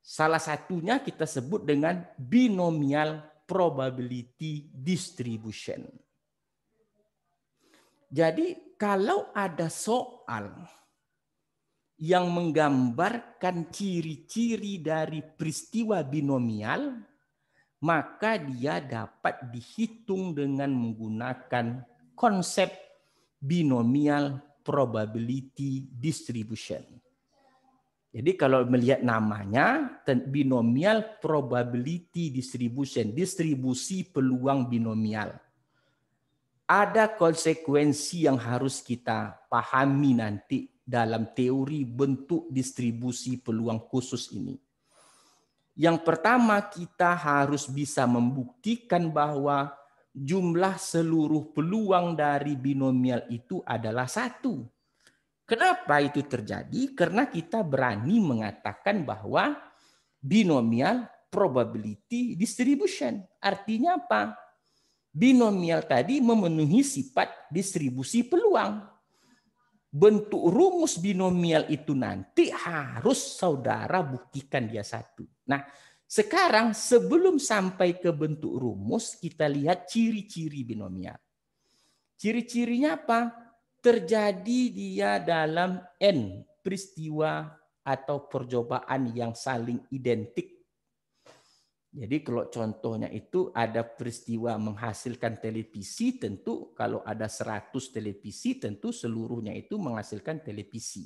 Salah satunya kita sebut dengan binomial probability distribution. Jadi kalau ada soal yang menggambarkan ciri-ciri dari peristiwa binomial, maka dia dapat dihitung dengan menggunakan konsep binomial probability distribution. Jadi kalau melihat namanya binomial probability distribution, distribusi peluang binomial. Ada konsekuensi yang harus kita pahami nanti dalam teori bentuk distribusi peluang khusus ini. Yang pertama kita harus bisa membuktikan bahwa jumlah seluruh peluang dari binomial itu adalah satu. Kenapa itu terjadi? Karena kita berani mengatakan bahwa binomial probability distribution. Artinya apa? Binomial tadi memenuhi sifat distribusi peluang. Bentuk rumus binomial itu nanti harus saudara buktikan dia satu. Nah, sekarang sebelum sampai ke bentuk rumus, kita lihat ciri-ciri binomial. Ciri-cirinya apa? Terjadi dia dalam N peristiwa atau percobaan yang saling identik. Jadi kalau contohnya itu ada peristiwa menghasilkan televisi, tentu kalau ada 100 televisi, tentu seluruhnya itu menghasilkan televisi.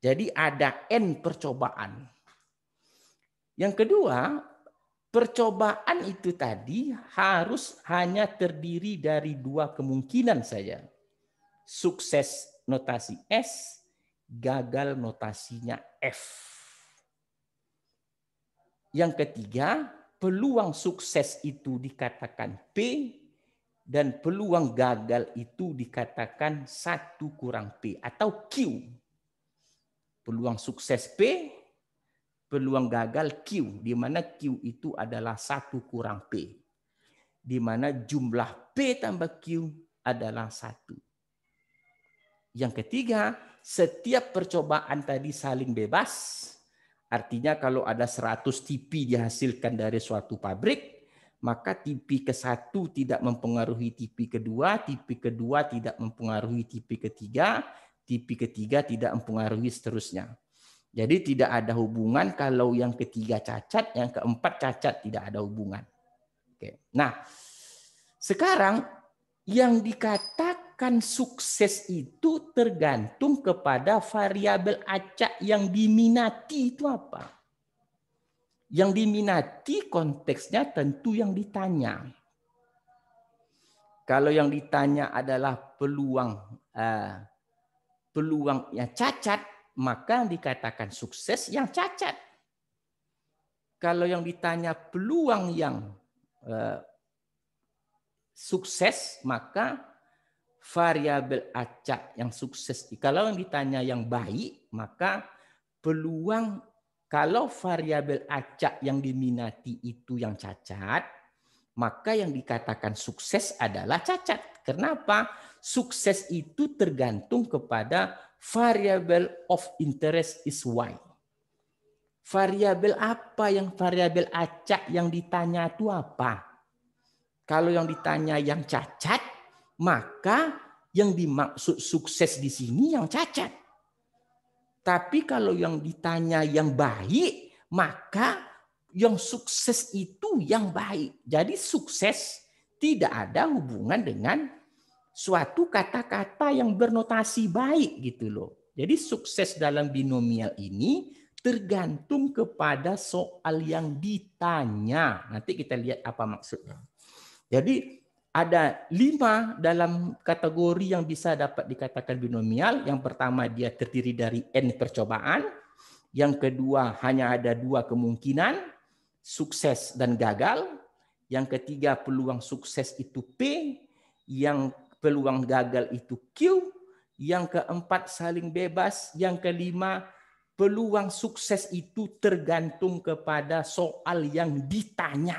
Jadi ada N percobaan. Yang kedua, percobaan itu tadi harus hanya terdiri dari dua kemungkinan saja. Sukses notasi S, gagal notasinya F. Yang ketiga, peluang sukses itu dikatakan P dan peluang gagal itu dikatakan satu kurang P atau Q. Peluang sukses P, peluang gagal Q, di mana Q itu adalah satu kurang P. Di mana jumlah P tambah Q adalah satu. Yang ketiga, setiap percobaan tadi saling bebas. Artinya kalau ada 100 TP dihasilkan dari suatu pabrik, maka tipi ke satu tidak mempengaruhi ke-2, kedua, ke kedua tidak mempengaruhi ke-3, ketiga, ke ketiga tidak mempengaruhi seterusnya jadi tidak ada hubungan kalau yang ketiga cacat, yang keempat cacat tidak ada hubungan. Oke. Nah, sekarang yang dikatakan sukses itu tergantung kepada variabel acak yang diminati itu apa. Yang diminati konteksnya tentu yang ditanya. Kalau yang ditanya adalah peluang uh, peluangnya cacat, maka dikatakan sukses yang cacat. Kalau yang ditanya peluang yang eh, sukses, maka variabel acak yang sukses. Kalau yang ditanya yang baik, maka peluang kalau variabel acak yang diminati itu yang cacat, maka yang dikatakan sukses adalah cacat. Kenapa? Sukses itu tergantung kepada variable of interest is Y. Variabel apa yang variabel acak yang ditanya itu apa? Kalau yang ditanya yang cacat, maka yang dimaksud sukses di sini yang cacat. Tapi kalau yang ditanya yang baik, maka yang sukses itu yang baik. Jadi sukses tidak ada hubungan dengan suatu kata-kata yang bernotasi baik gitu loh. Jadi sukses dalam binomial ini tergantung kepada soal yang ditanya. Nanti kita lihat apa maksudnya. Jadi ada lima dalam kategori yang bisa dapat dikatakan binomial. Yang pertama dia terdiri dari n percobaan. Yang kedua hanya ada dua kemungkinan, sukses dan gagal. Yang ketiga peluang sukses itu P. Yang peluang gagal itu Q, yang keempat saling bebas, yang kelima peluang sukses itu tergantung kepada soal yang ditanya.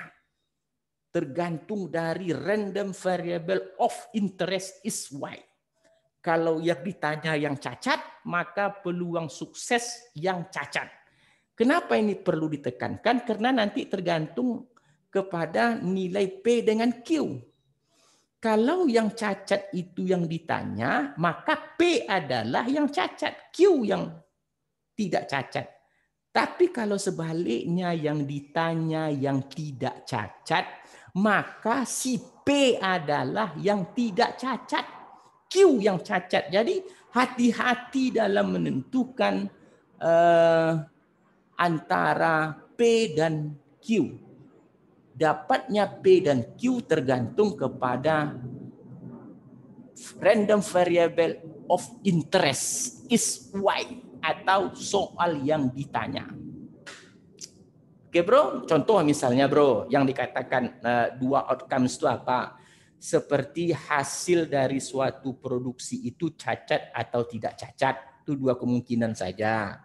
Tergantung dari random variable of interest is Y. Kalau yang ditanya yang cacat, maka peluang sukses yang cacat. Kenapa ini perlu ditekankan? Karena nanti tergantung kepada nilai P dengan Q. Kalau yang cacat itu yang ditanya, maka P adalah yang cacat, Q yang tidak cacat. Tapi kalau sebaliknya yang ditanya yang tidak cacat, maka si P adalah yang tidak cacat, Q yang cacat. Jadi hati-hati dalam menentukan uh, antara P dan Q dapatnya P dan Q tergantung kepada random variable of interest is Y atau soal yang ditanya. Oke bro, contoh misalnya bro yang dikatakan uh, dua outcomes itu apa? Seperti hasil dari suatu produksi itu cacat atau tidak cacat. Itu dua kemungkinan saja.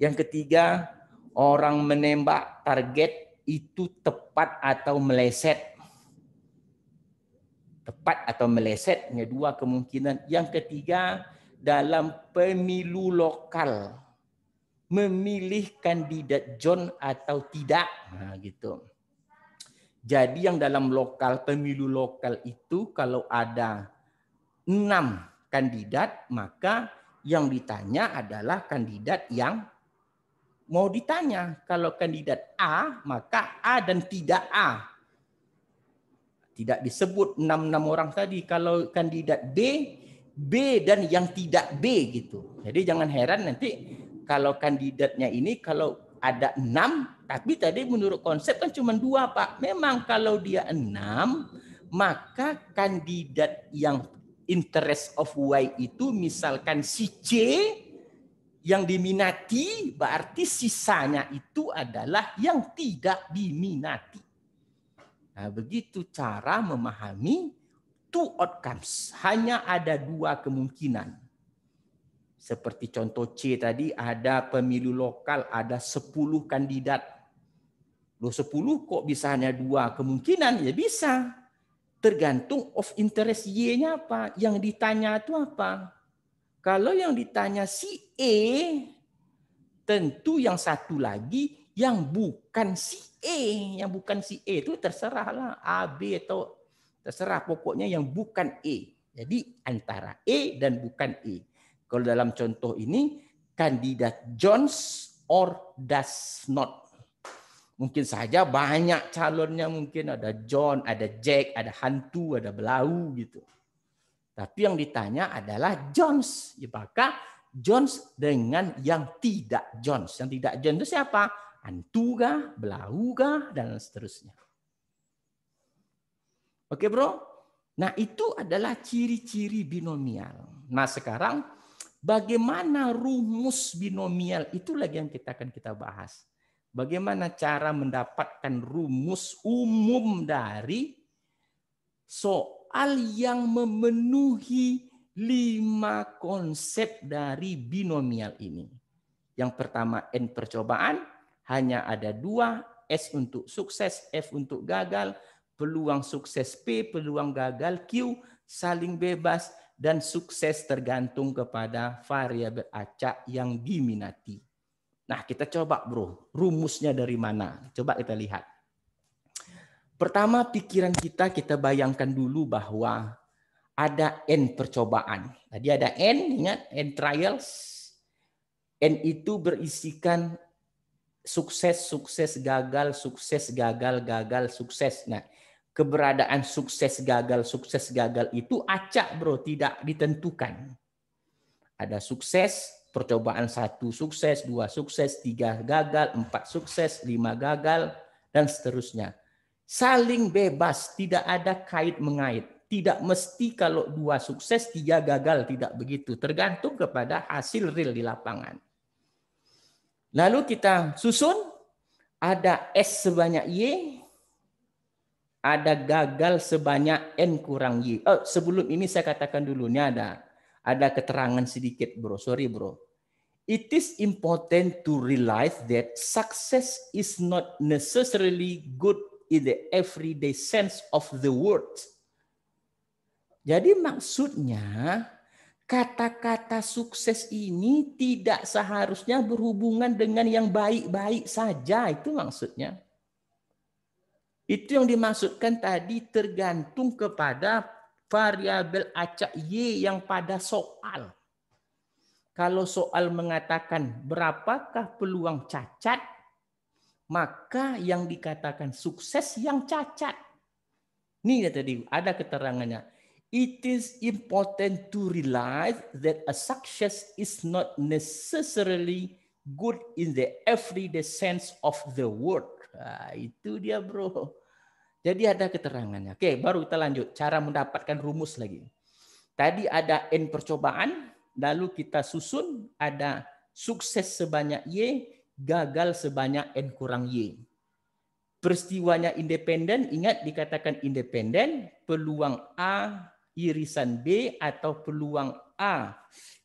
Yang ketiga, orang menembak target itu tepat atau meleset. Tepat atau meleset, dua kemungkinan. Yang ketiga, dalam pemilu lokal memilih kandidat John atau tidak, nah, gitu. Jadi yang dalam lokal pemilu lokal itu kalau ada enam kandidat maka yang ditanya adalah kandidat yang mau ditanya kalau kandidat A maka A dan tidak A. Tidak disebut enam enam orang tadi kalau kandidat B B dan yang tidak B gitu. Jadi jangan heran nanti kalau kandidatnya ini kalau ada enam tapi tadi menurut konsep kan cuma dua Pak. Memang kalau dia enam maka kandidat yang interest of Y itu misalkan si C yang diminati berarti sisanya itu adalah yang tidak diminati. Nah, begitu cara memahami two outcomes. Hanya ada dua kemungkinan. Seperti contoh C tadi ada pemilu lokal ada 10 kandidat. Loh 10 kok bisa hanya dua kemungkinan? Ya bisa. Tergantung of interest Y-nya apa. Yang ditanya itu apa kalau yang ditanya si E, tentu yang satu lagi yang bukan si E, yang bukan si E itu terserahlah A, B atau terserah pokoknya yang bukan E. Jadi antara E dan bukan E. Kalau dalam contoh ini kandidat Jones or does not. Mungkin saja banyak calonnya mungkin ada John, ada Jack, ada hantu, ada belau gitu. Tapi yang ditanya adalah Jones. Ya, maka Jones dengan yang tidak Jones. Yang tidak Jones itu siapa? Antuga, Belauga, dan seterusnya. Oke bro? Nah itu adalah ciri-ciri binomial. Nah sekarang bagaimana rumus binomial itu lagi yang kita akan kita bahas. Bagaimana cara mendapatkan rumus umum dari so Hal yang memenuhi lima konsep dari binomial ini. Yang pertama N percobaan, hanya ada dua, S untuk sukses, F untuk gagal, peluang sukses P, peluang gagal Q, saling bebas, dan sukses tergantung kepada variabel acak yang diminati. Nah kita coba bro, rumusnya dari mana? Coba kita lihat. Pertama, pikiran kita kita bayangkan dulu bahwa ada N percobaan. Tadi ada N, ingat N trials. N itu berisikan sukses, sukses, gagal, sukses, gagal, gagal, sukses. Nah, keberadaan sukses, gagal, sukses, gagal itu acak bro, tidak ditentukan. Ada sukses, percobaan satu sukses, dua sukses, tiga gagal, empat sukses, lima gagal, dan seterusnya Saling bebas, tidak ada kait mengait. Tidak mesti kalau dua sukses, tiga gagal, tidak begitu. Tergantung kepada hasil real di lapangan. Lalu kita susun, ada S sebanyak Y, ada gagal sebanyak N kurang Y. Oh, sebelum ini saya katakan dulu, ini ada, ada keterangan sedikit bro, sorry bro. It is important to realize that success is not necessarily good in the everyday sense of the word. Jadi maksudnya kata-kata sukses ini tidak seharusnya berhubungan dengan yang baik-baik saja itu maksudnya. Itu yang dimaksudkan tadi tergantung kepada variabel acak Y yang pada soal. Kalau soal mengatakan berapakah peluang cacat, maka yang dikatakan sukses yang cacat. Nih ya tadi ada keterangannya. It is important to realize that a success is not necessarily good in the everyday sense of the word. Nah, itu dia bro. Jadi ada keterangannya. Oke, baru kita lanjut. Cara mendapatkan rumus lagi. Tadi ada N percobaan, lalu kita susun ada sukses sebanyak Y, gagal sebanyak N kurang Y. Peristiwanya independen, ingat dikatakan independen, peluang A irisan B atau peluang A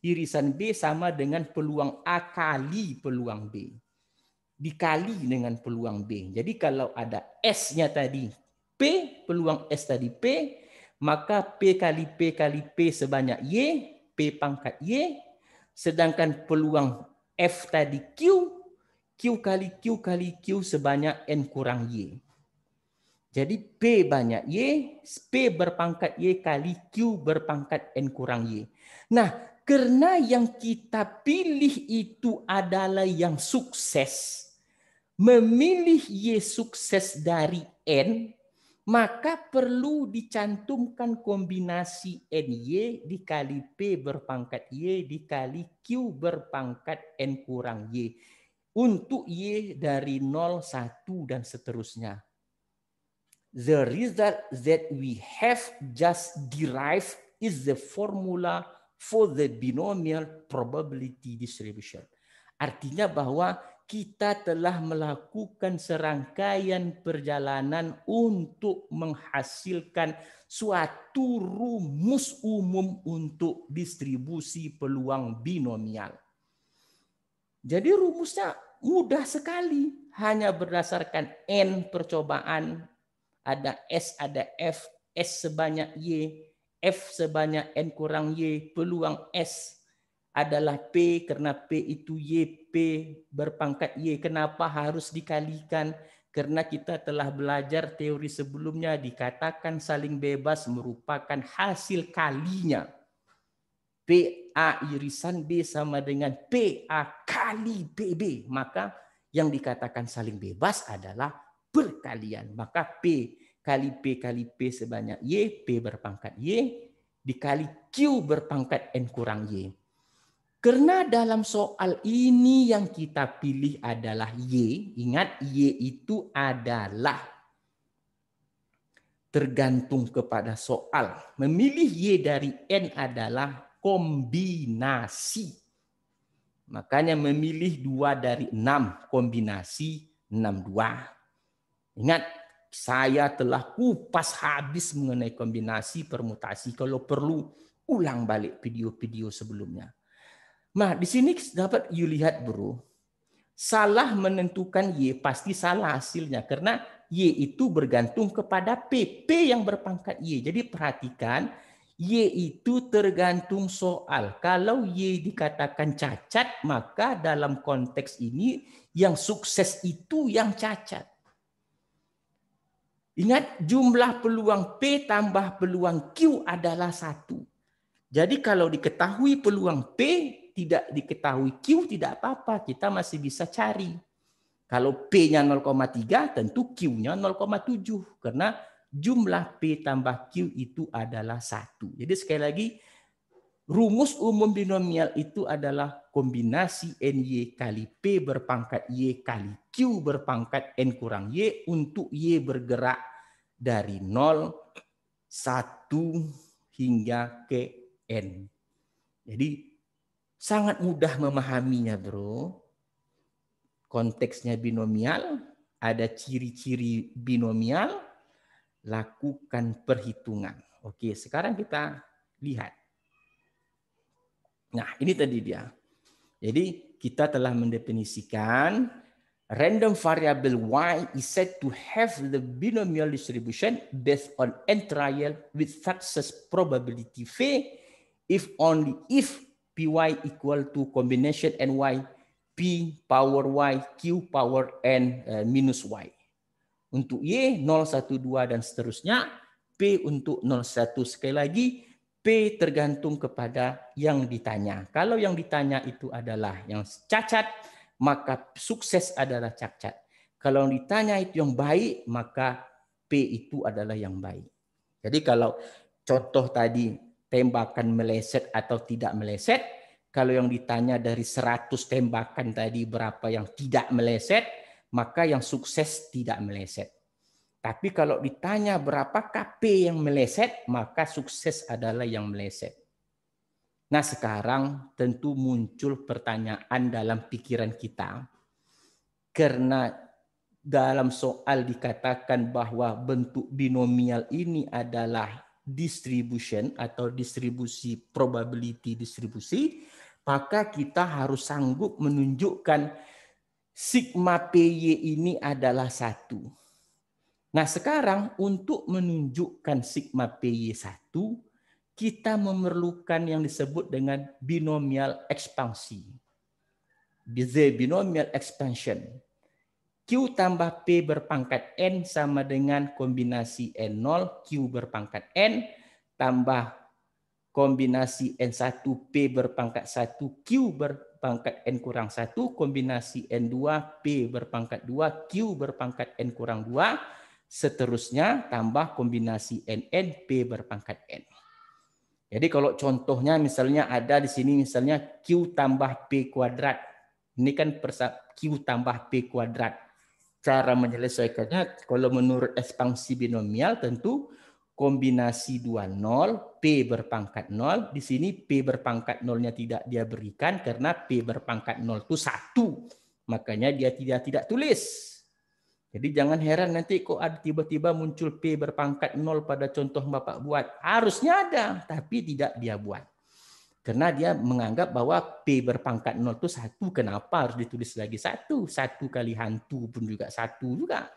irisan B sama dengan peluang A kali peluang B. Dikali dengan peluang B. Jadi kalau ada S-nya tadi, P, peluang S tadi P, maka P kali P kali P sebanyak Y, P pangkat Y, sedangkan peluang F tadi Q, Q kali Q kali Q sebanyak N kurang Y. Jadi P banyak Y, P berpangkat Y kali Q berpangkat N kurang Y. Nah, karena yang kita pilih itu adalah yang sukses, memilih Y sukses dari N, maka perlu dicantumkan kombinasi n y dikali P berpangkat Y dikali Q berpangkat N kurang Y untuk Y dari 0, 1, dan seterusnya. The result that we have just derived is the formula for the binomial probability distribution. Artinya bahwa kita telah melakukan serangkaian perjalanan untuk menghasilkan suatu rumus umum untuk distribusi peluang binomial. Jadi rumusnya mudah sekali hanya berdasarkan N percobaan ada S ada F S sebanyak Y F sebanyak N kurang Y peluang S adalah P karena P itu Y P berpangkat Y kenapa harus dikalikan karena kita telah belajar teori sebelumnya dikatakan saling bebas merupakan hasil kalinya P A irisan B sama dengan PA kali BB. Maka yang dikatakan saling bebas adalah perkalian Maka P kali P kali P sebanyak Y, P berpangkat Y, dikali Q berpangkat N kurang Y. Karena dalam soal ini yang kita pilih adalah Y. Ingat Y itu adalah tergantung kepada soal. Memilih Y dari N adalah kombinasi. Makanya memilih dua dari enam, kombinasi enam dua. Ingat, saya telah kupas habis mengenai kombinasi permutasi. Kalau perlu, ulang balik video-video sebelumnya. Nah, di sini dapat you lihat, bro. Salah menentukan Y pasti salah hasilnya. Karena Y itu bergantung kepada PP yang berpangkat Y. Jadi perhatikan, Y itu tergantung soal. Kalau Y dikatakan cacat, maka dalam konteks ini yang sukses itu yang cacat. Ingat jumlah peluang P tambah peluang Q adalah satu. Jadi kalau diketahui peluang P, tidak diketahui Q, tidak apa-apa. Kita masih bisa cari. Kalau P-nya 0,3, tentu Q-nya 0,7. Karena jumlah P tambah Q itu adalah satu. Jadi sekali lagi, rumus umum binomial itu adalah kombinasi NY kali P berpangkat Y kali Q berpangkat N kurang Y untuk Y bergerak dari 0, 1 hingga ke N. Jadi sangat mudah memahaminya bro. Konteksnya binomial, ada ciri-ciri binomial, lakukan perhitungan. Oke, sekarang kita lihat. Nah, ini tadi dia. Jadi kita telah mendefinisikan random variable y is said to have the binomial distribution based on n trial with success probability v if only if py equal to combination ny p power y q power n eh, minus y untuk Y, 012 dan seterusnya. P untuk 01 sekali lagi. P tergantung kepada yang ditanya. Kalau yang ditanya itu adalah yang cacat, maka sukses adalah cacat. Kalau yang ditanya itu yang baik, maka P itu adalah yang baik. Jadi kalau contoh tadi tembakan meleset atau tidak meleset, kalau yang ditanya dari 100 tembakan tadi berapa yang tidak meleset, maka yang sukses tidak meleset. Tapi kalau ditanya berapa KP yang meleset, maka sukses adalah yang meleset. Nah sekarang tentu muncul pertanyaan dalam pikiran kita. Karena dalam soal dikatakan bahwa bentuk binomial ini adalah distribution atau distribusi probability distribusi, maka kita harus sanggup menunjukkan sigma PY ini adalah satu. Nah sekarang untuk menunjukkan sigma PY satu, kita memerlukan yang disebut dengan binomial ekspansi. The binomial expansion. Q tambah P berpangkat N sama dengan kombinasi N0, Q berpangkat N, tambah kombinasi N1P berpangkat 1, Q berpangkat N kurang 1, kombinasi N2P berpangkat 2, Q berpangkat N kurang 2, seterusnya tambah kombinasi NNP P berpangkat N. Jadi kalau contohnya misalnya ada di sini misalnya Q tambah P kuadrat. Ini kan Q tambah P kuadrat. Cara menyelesaikannya kalau menurut ekspansi binomial tentu kombinasi dua nol, P berpangkat nol. Di sini P berpangkat nolnya tidak dia berikan karena P berpangkat nol itu satu. Makanya dia tidak tidak tulis. Jadi jangan heran nanti kok ada tiba-tiba muncul P berpangkat nol pada contoh Bapak buat. Harusnya ada, tapi tidak dia buat. Karena dia menganggap bahwa P berpangkat nol itu satu. Kenapa harus ditulis lagi satu? Satu kali hantu pun juga satu juga.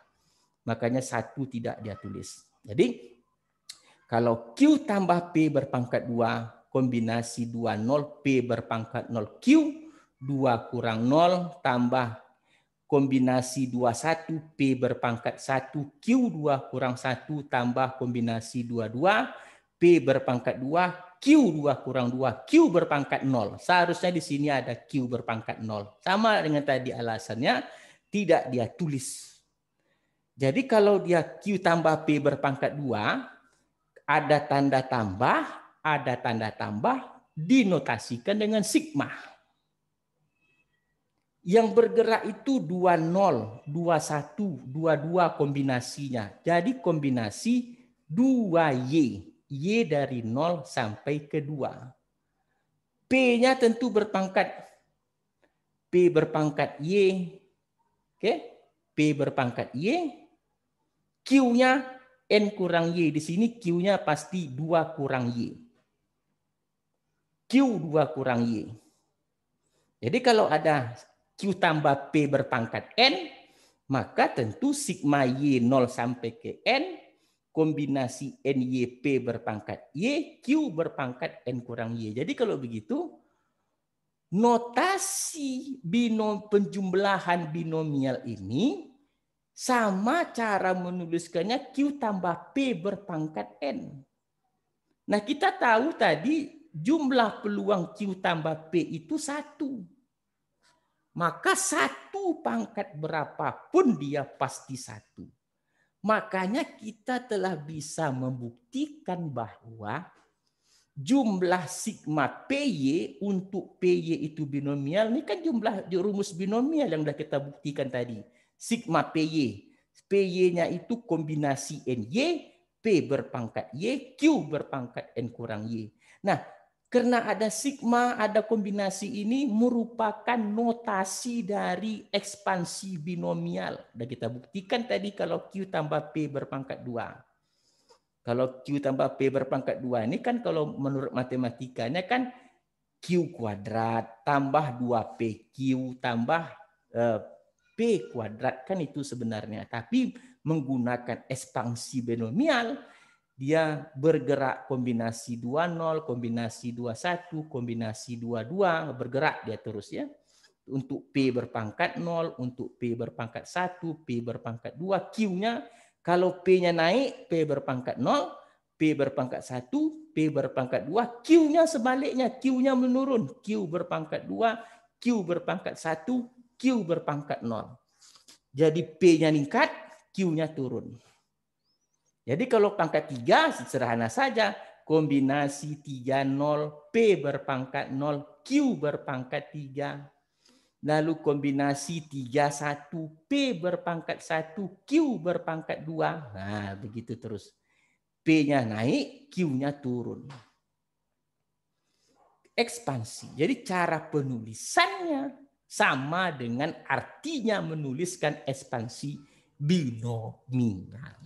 Makanya satu tidak dia tulis. Jadi kalau Q tambah P berpangkat 2, kombinasi 2 0 P berpangkat 0 Q, 2 kurang 0 tambah kombinasi 2, 1, P berpangkat 1 Q2 kurang 1 tambah kombinasi 2, 2, P berpangkat 2 Q2 kurang 2 Q berpangkat 0. Seharusnya di sini ada Q berpangkat 0. Sama dengan tadi alasannya tidak dia tulis. Jadi kalau dia Q tambah P berpangkat 2 ada tanda tambah, ada tanda tambah dinotasikan dengan sigma. Yang bergerak itu 20, 21, 22 kombinasinya. Jadi kombinasi 2Y. Y dari 0 sampai ke 2. P-nya tentu berpangkat. P berpangkat Y. Oke. P berpangkat Y. Q-nya N kurang Y. Di sini Q-nya pasti 2 kurang Y. Q 2 kurang Y. Jadi kalau ada Q tambah P berpangkat N, maka tentu sigma Y 0 sampai ke N, kombinasi n y p berpangkat Y, Q berpangkat N kurang Y. Jadi kalau begitu, notasi binom penjumlahan binomial ini sama cara menuliskannya Q tambah P berpangkat N. Nah kita tahu tadi jumlah peluang Q tambah P itu satu. Maka satu pangkat berapapun dia pasti satu. Makanya kita telah bisa membuktikan bahwa jumlah sigma PY untuk PY itu binomial. Ini kan jumlah rumus binomial yang sudah kita buktikan tadi sigma PY. PY-nya itu kombinasi NY, P berpangkat Y, Q berpangkat N kurang Y. Nah, karena ada sigma, ada kombinasi ini merupakan notasi dari ekspansi binomial. Dan kita buktikan tadi kalau Q tambah P berpangkat 2. Kalau Q tambah P berpangkat 2 ini kan kalau menurut matematikanya kan Q kuadrat tambah 2PQ tambah eh, P kuadrat kan itu sebenarnya. Tapi menggunakan ekspansi binomial, dia bergerak kombinasi 20, kombinasi 21, kombinasi 22, bergerak dia terus ya. Untuk P berpangkat 0, untuk P berpangkat 1, P berpangkat 2, Q-nya kalau P-nya naik, P berpangkat 0, P berpangkat 1, P berpangkat 2, Q-nya sebaliknya, Q-nya menurun, Q berpangkat 2, Q berpangkat 1, Q berpangkat 0. Jadi P-nya meningkat, Q-nya turun. Jadi kalau pangkat 3 sederhana saja, kombinasi 3 0 P berpangkat 0 Q berpangkat 3. Lalu kombinasi 3 1 P berpangkat 1 Q berpangkat 2. Nah, begitu terus. P-nya naik, Q-nya turun. Ekspansi. Jadi cara penulisannya sama dengan artinya menuliskan ekspansi binomial.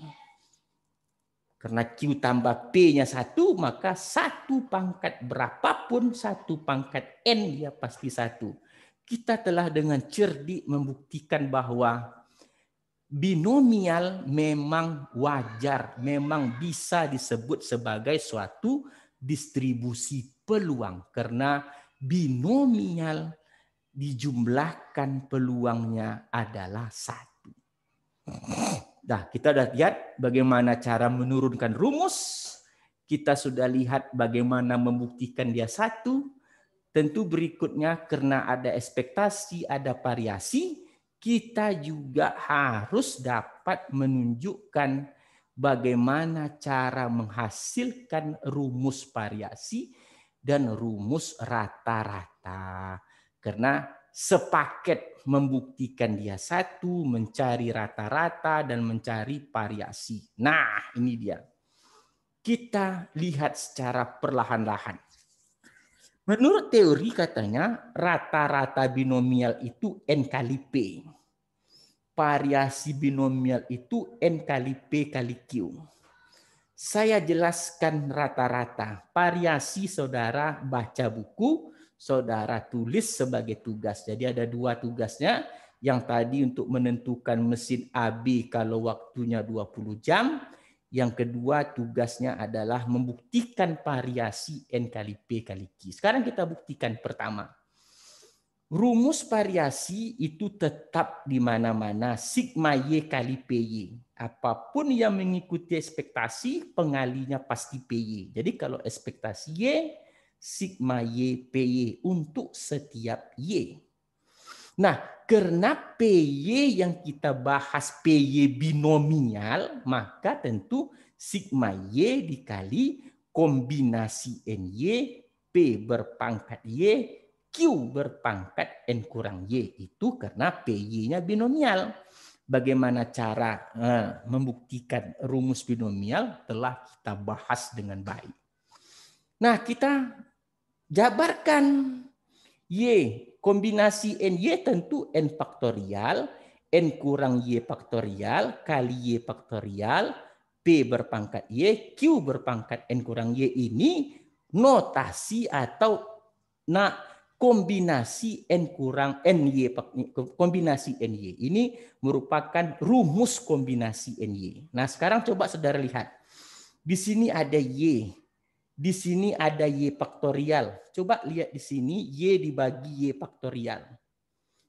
Karena Q tambah P-nya satu, maka satu pangkat berapapun satu pangkat N dia pasti satu. Kita telah dengan cerdik membuktikan bahwa binomial memang wajar, memang bisa disebut sebagai suatu distribusi peluang. Karena binomial dijumlahkan peluangnya adalah satu. Nah, kita sudah lihat bagaimana cara menurunkan rumus. Kita sudah lihat bagaimana membuktikan dia satu. Tentu berikutnya karena ada ekspektasi, ada variasi, kita juga harus dapat menunjukkan bagaimana cara menghasilkan rumus variasi dan rumus rata-rata. Karena sepaket membuktikan dia satu, mencari rata-rata, dan mencari variasi. Nah, ini dia. Kita lihat secara perlahan-lahan. Menurut teori katanya, rata-rata binomial itu N kali P. Variasi binomial itu N kali P kali Q. Saya jelaskan rata-rata. Variasi saudara baca buku, saudara tulis sebagai tugas. Jadi ada dua tugasnya. Yang tadi untuk menentukan mesin AB kalau waktunya 20 jam. Yang kedua tugasnya adalah membuktikan variasi N kali P kali Q. Sekarang kita buktikan pertama. Rumus variasi itu tetap di mana-mana sigma Y kali PY. Apapun yang mengikuti ekspektasi, pengalinya pasti PY. Jadi kalau ekspektasi Y, sigma y py untuk setiap y. Nah, karena PY yang kita bahas PY binomial, maka tentu sigma Y dikali kombinasi NY, P berpangkat Y, Q berpangkat N kurang Y. Itu karena PY-nya binomial. Bagaimana cara eh, membuktikan rumus binomial telah kita bahas dengan baik. Nah, kita Jabarkan Y kombinasi n y tentu N faktorial, N kurang Y faktorial, kali Y faktorial, P berpangkat Y, Q berpangkat N kurang Y ini notasi atau nak kombinasi N kurang n y kombinasi n y ini merupakan rumus kombinasi n y Nah, sekarang coba Saudara lihat. Di sini ada Y. Di sini ada Y faktorial. Coba lihat di sini, Y dibagi Y faktorial.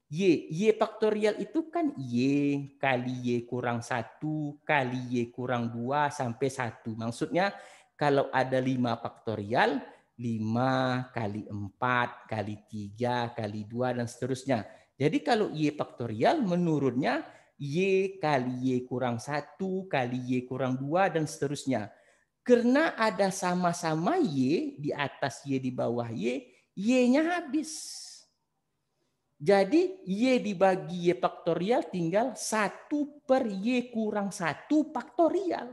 Y, Y faktorial itu kan Y kali Y kurang satu kali Y kurang dua sampai satu. Maksudnya kalau ada lima faktorial, lima kali empat kali tiga kali dua dan seterusnya. Jadi kalau Y faktorial menurutnya Y kali Y kurang satu kali Y kurang dua dan seterusnya. Karena ada sama-sama Y di atas Y di bawah Y, Y-nya habis. Jadi Y dibagi Y faktorial tinggal 1 per Y kurang 1 faktorial.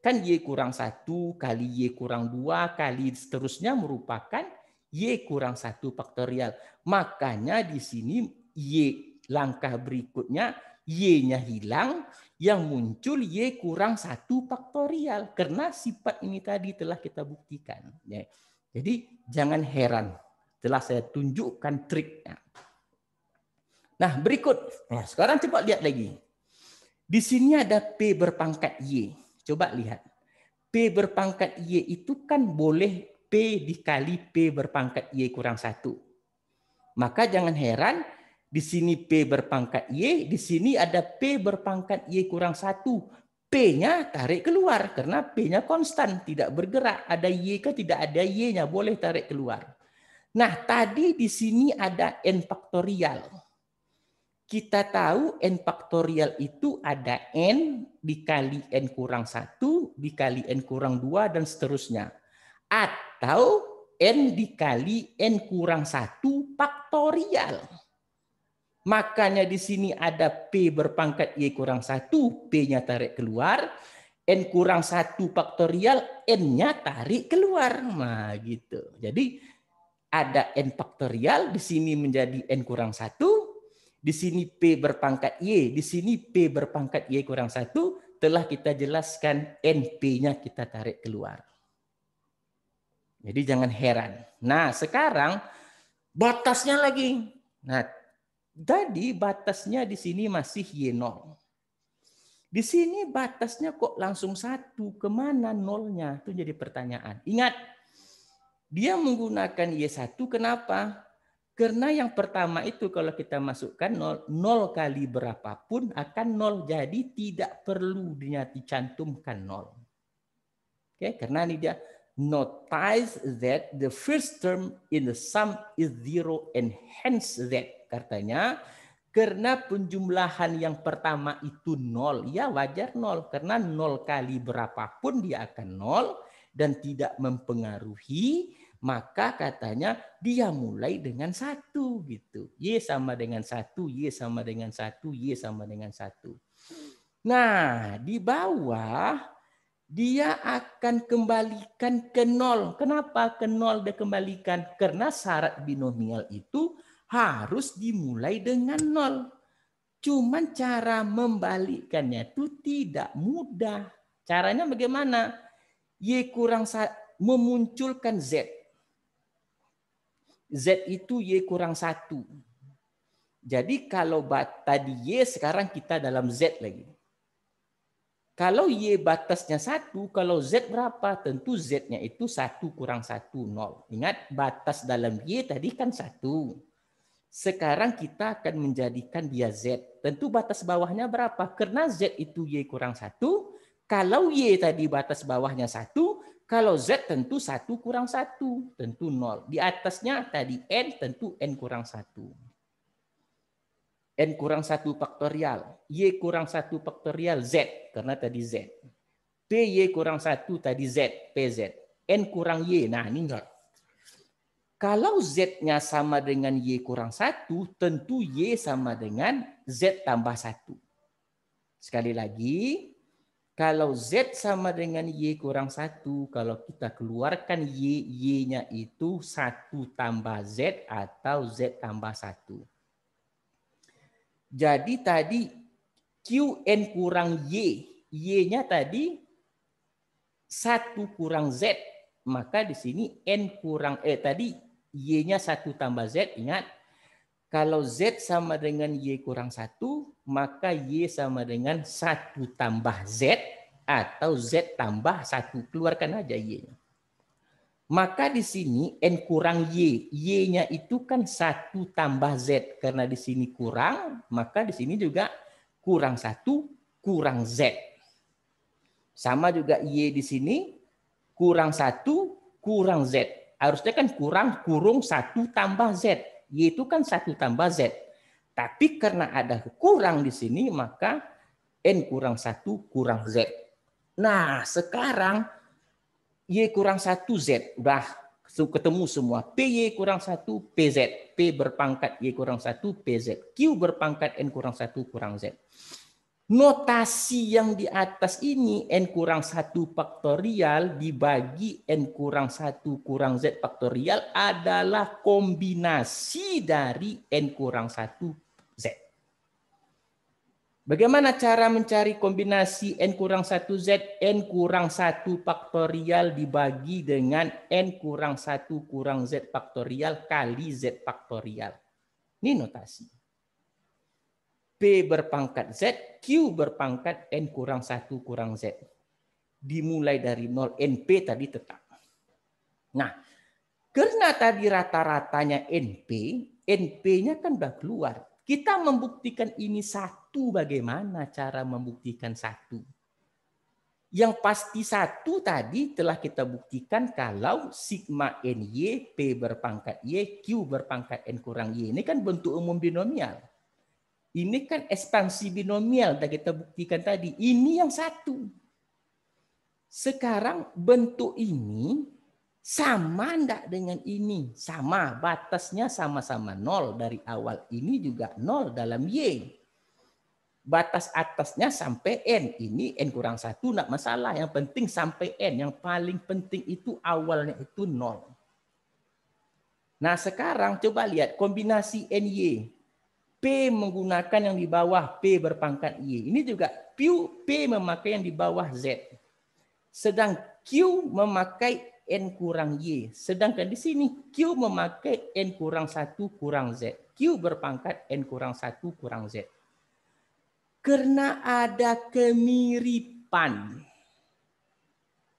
Kan Y kurang 1 kali Y kurang 2 kali seterusnya merupakan Y kurang 1 faktorial. Makanya di sini Y langkah berikutnya Y-nya hilang, yang muncul Y kurang satu faktorial karena sifat ini tadi telah kita buktikan. Ya. Jadi jangan heran telah saya tunjukkan triknya. Nah berikut, nah, sekarang coba lihat lagi. Di sini ada P berpangkat Y. Coba lihat. P berpangkat Y itu kan boleh P dikali P berpangkat Y kurang satu. Maka jangan heran di sini P berpangkat Y, di sini ada P berpangkat Y kurang 1. P-nya tarik keluar karena P-nya konstan, tidak bergerak. Ada Y ke tidak ada Y-nya, boleh tarik keluar. Nah, tadi di sini ada N faktorial. Kita tahu N faktorial itu ada N dikali N kurang 1, dikali N kurang 2, dan seterusnya. Atau N dikali N kurang 1 faktorial. Makanya di sini ada P berpangkat Y kurang 1, P-nya tarik keluar. N kurang 1 faktorial, N-nya tarik keluar. Nah gitu. Jadi ada N faktorial, di sini menjadi N kurang 1. Di sini P berpangkat Y, di sini P berpangkat Y kurang 1. Telah kita jelaskan n p nya kita tarik keluar. Jadi jangan heran. Nah sekarang batasnya lagi. Nah jadi batasnya di sini masih Y0. Di sini batasnya kok langsung satu, kemana nolnya? Itu jadi pertanyaan. Ingat, dia menggunakan Y1 kenapa? Karena yang pertama itu kalau kita masukkan nol, nol kali berapapun akan nol. Jadi tidak perlu dicantumkan nol. Oke, karena ini dia notice that the first term in the sum is zero and hence that Katanya karena penjumlahan yang pertama itu nol, ya wajar nol. Karena nol kali berapapun dia akan nol dan tidak mempengaruhi, maka katanya dia mulai dengan satu gitu. Y sama dengan satu, Y sama dengan satu, Y sama dengan satu. Nah, di bawah dia akan kembalikan ke nol. Kenapa ke nol dia kembalikan Karena syarat binomial itu harus dimulai dengan nol. Cuman cara membalikkannya itu tidak mudah. Caranya bagaimana? Y kurang memunculkan Z. Z itu Y kurang satu. Jadi kalau tadi Y sekarang kita dalam Z lagi. Kalau Y batasnya satu, kalau Z berapa? Tentu Z-nya itu satu kurang satu nol. Ingat batas dalam Y tadi kan satu. Sekarang kita akan menjadikan dia Z. Tentu batas bawahnya berapa? Karena Z itu Y kurang 1. Kalau Y tadi batas bawahnya 1, kalau Z tentu 1 kurang 1. Tentu 0. Di atasnya tadi N tentu N kurang 1. N kurang 1 faktorial. Y kurang 1 faktorial Z. Karena tadi Z. P Y kurang 1 tadi Z. PZ. N kurang Y. Nah ini enggak kalau Z-nya sama dengan Y kurang 1, tentu Y sama dengan Z tambah 1. Sekali lagi, kalau Z sama dengan Y kurang 1, kalau kita keluarkan Y, Y-nya itu 1 tambah Z atau Z tambah 1. Jadi tadi QN kurang Y, Y-nya tadi 1 kurang Z. Maka di sini N kurang, eh tadi Y-nya 1 tambah Z, ingat. Kalau Z sama dengan Y kurang 1, maka Y sama dengan 1 tambah Z atau Z tambah 1. Keluarkan aja Y-nya. Maka di sini N kurang Y. Y-nya itu kan 1 tambah Z. Karena di sini kurang, maka di sini juga kurang 1, kurang Z. Sama juga Y di sini, kurang 1, kurang Z harusnya kan kurang kurung satu tambah z, yaitu kan satu tambah z. Tapi karena ada kurang di sini maka n kurang satu kurang z. Nah sekarang y kurang satu z udah ketemu semua p y kurang satu p z P berpangkat Y kurang satu p z Q berpangkat N kurang satu kurang Z notasi yang di atas ini n kurang satu faktorial dibagi n kurang satu kurang z faktorial adalah kombinasi dari n kurang satu z. Bagaimana cara mencari kombinasi n kurang satu z n kurang satu faktorial dibagi dengan n kurang satu kurang z faktorial kali z faktorial. Ini notasi. P berpangkat Z, Q berpangkat N kurang 1 kurang Z. Dimulai dari 0, NP tadi tetap. Nah, karena tadi rata-ratanya NP, NP-nya kan udah keluar. Kita membuktikan ini satu, bagaimana cara membuktikan satu? Yang pasti satu tadi telah kita buktikan kalau sigma NY, P berpangkat Y, Q berpangkat N kurang Y. Ini kan bentuk umum binomial ini kan ekspansi binomial yang kita buktikan tadi. Ini yang satu. Sekarang bentuk ini sama enggak dengan ini? Sama, batasnya sama-sama nol dari awal ini juga nol dalam Y. Batas atasnya sampai N. Ini N kurang satu enggak masalah. Yang penting sampai N. Yang paling penting itu awalnya itu nol. Nah sekarang coba lihat kombinasi NY. P menggunakan yang di bawah P berpangkat Y. Ini juga Q, P memakai yang di bawah Z. Sedang Q memakai N kurang Y. Sedangkan di sini Q memakai N kurang 1 kurang Z. Q berpangkat N kurang 1 kurang Z. Karena ada kemiripan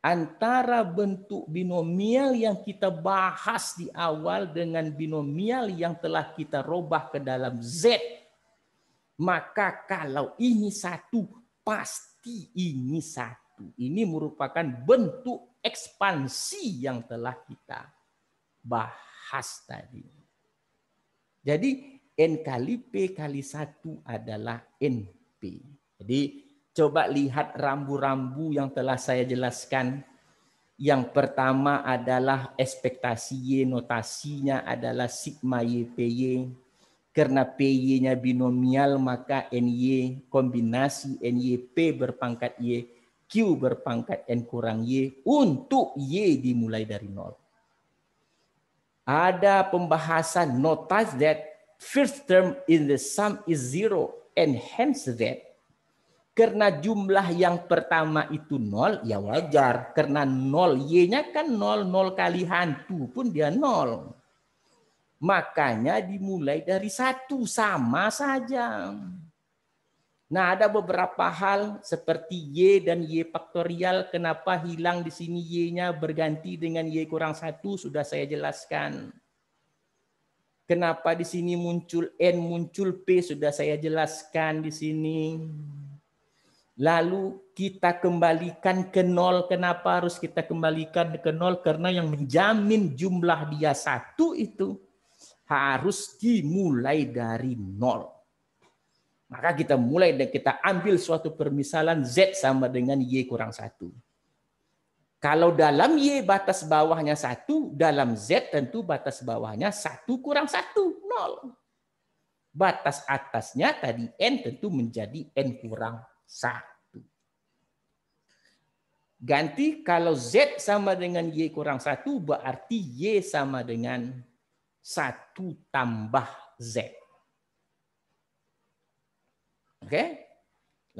antara bentuk binomial yang kita bahas di awal dengan binomial yang telah kita robah ke dalam Z. Maka kalau ini satu, pasti ini satu. Ini merupakan bentuk ekspansi yang telah kita bahas tadi. Jadi N kali P kali satu adalah NP. Jadi Coba lihat rambu-rambu yang telah saya jelaskan. Yang pertama adalah ekspektasi Y, notasinya adalah sigma y y Karena PY-nya binomial, maka n y kombinasi n NYP berpangkat Y, Q berpangkat N kurang Y untuk Y dimulai dari nol. Ada pembahasan notice that first term in the sum is zero and hence that karena jumlah yang pertama itu nol, ya wajar. Karena nol, Y-nya kan nol, nol kali hantu pun dia nol. Makanya dimulai dari satu, sama saja. Nah ada beberapa hal seperti Y dan Y faktorial, kenapa hilang di sini Y-nya berganti dengan Y kurang satu, sudah saya jelaskan. Kenapa di sini muncul N, muncul P, sudah saya jelaskan di sini lalu kita kembalikan ke nol. Kenapa harus kita kembalikan ke nol? Karena yang menjamin jumlah dia satu itu harus dimulai dari nol. Maka kita mulai dan kita ambil suatu permisalan Z sama dengan Y kurang satu. Kalau dalam Y batas bawahnya satu, dalam Z tentu batas bawahnya satu kurang satu, nol. Batas atasnya tadi N tentu menjadi N kurang satu. Ganti kalau Z sama dengan Y kurang satu berarti Y sama dengan satu tambah Z. Oke? Okay?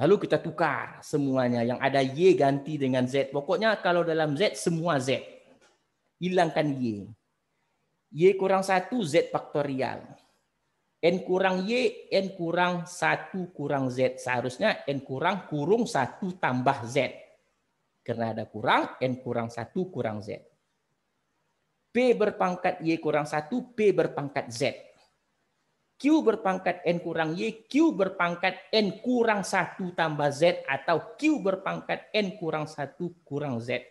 Lalu kita tukar semuanya. Yang ada Y ganti dengan Z. Pokoknya kalau dalam Z, semua Z. Hilangkan Y. Y kurang satu Z faktorial. N kurang Y, N kurang satu kurang Z. Seharusnya N kurang kurung satu tambah Z. Karena ada kurang, N kurang satu kurang Z. p berpangkat Y kurang satu p berpangkat Z. Q berpangkat N kurang Y, Q berpangkat N kurang satu tambah Z, atau Q berpangkat N kurang satu kurang Z.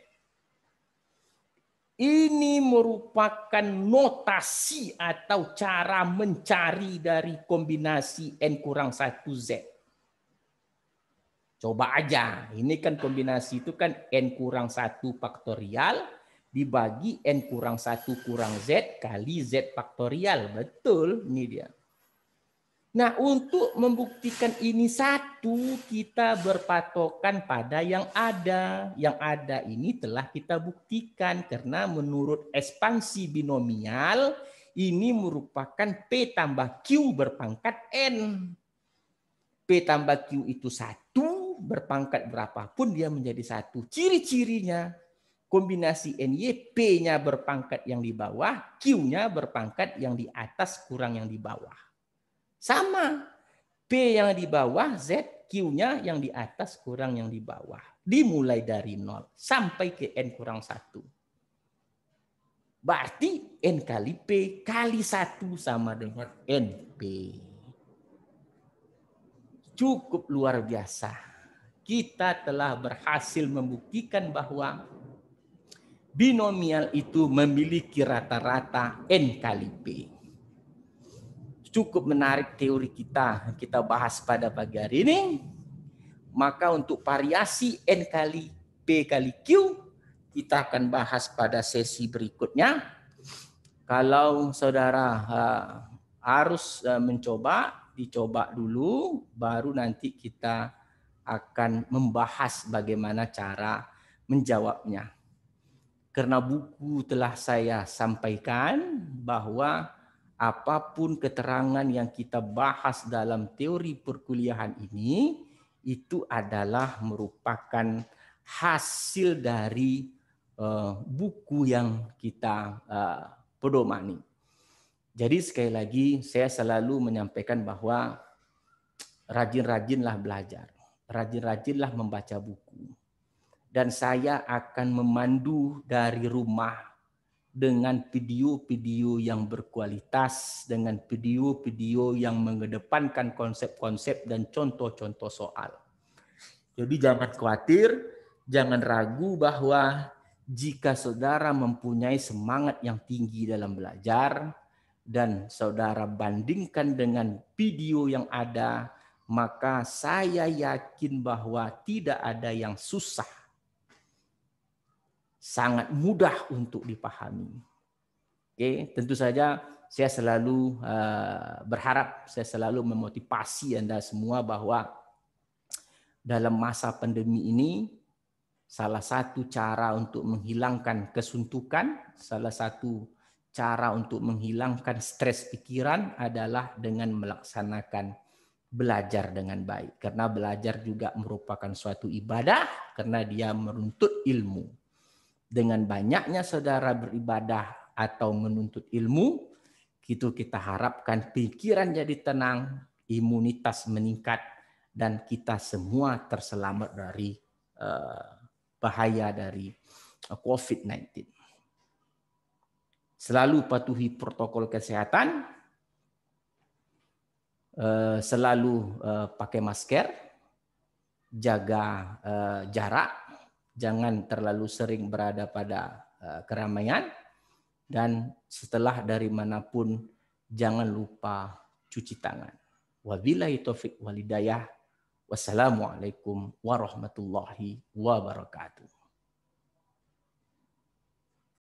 Ini merupakan notasi atau cara mencari dari kombinasi N kurang satu Z. Coba aja, ini kan kombinasi itu kan N kurang satu faktorial dibagi N kurang satu kurang Z kali Z faktorial. Betul, ini dia. Nah, untuk membuktikan ini satu, kita berpatokan pada yang ada. Yang ada ini telah kita buktikan karena menurut ekspansi binomial ini merupakan P tambah Q berpangkat N. P tambah Q itu satu, berpangkat berapapun dia menjadi satu. Ciri-cirinya kombinasi n y P-nya berpangkat yang di bawah, Q-nya berpangkat yang di atas kurang yang di bawah. Sama. p yang di bawah, Z, Q-nya yang di atas kurang yang di bawah. Dimulai dari 0 sampai ke N kurang 1. Berarti N kali P kali 1 sama dengan NP. Cukup luar biasa. Kita telah berhasil membuktikan bahwa binomial itu memiliki rata-rata N kali P cukup menarik teori kita kita bahas pada pagi hari ini. Maka untuk variasi N kali P kali Q kita akan bahas pada sesi berikutnya. Kalau saudara eh, harus eh, mencoba, dicoba dulu, baru nanti kita akan membahas bagaimana cara menjawabnya. Karena buku telah saya sampaikan bahwa apapun keterangan yang kita bahas dalam teori perkuliahan ini itu adalah merupakan hasil dari uh, buku yang kita uh, pedomani. Jadi sekali lagi saya selalu menyampaikan bahwa rajin-rajinlah belajar, rajin-rajinlah membaca buku. Dan saya akan memandu dari rumah dengan video-video yang berkualitas, dengan video-video yang mengedepankan konsep-konsep dan contoh-contoh soal. Jadi jangan khawatir, jangan ragu bahwa jika saudara mempunyai semangat yang tinggi dalam belajar dan saudara bandingkan dengan video yang ada, maka saya yakin bahwa tidak ada yang susah sangat mudah untuk dipahami. Oke, tentu saja saya selalu eh, berharap, saya selalu memotivasi Anda semua bahwa dalam masa pandemi ini salah satu cara untuk menghilangkan kesuntukan, salah satu cara untuk menghilangkan stres pikiran adalah dengan melaksanakan belajar dengan baik. Karena belajar juga merupakan suatu ibadah karena dia meruntut ilmu dengan banyaknya saudara beribadah atau menuntut ilmu, itu kita harapkan pikiran jadi tenang, imunitas meningkat, dan kita semua terselamat dari eh, bahaya dari eh, COVID-19. Selalu patuhi protokol kesehatan, eh, selalu pakai masker, jaga jarak, jangan terlalu sering berada pada eh, keramaian dan setelah dari manapun jangan lupa cuci tangan. Wabillahi taufik walidayah. Wassalamualaikum warahmatullahi wabarakatuh.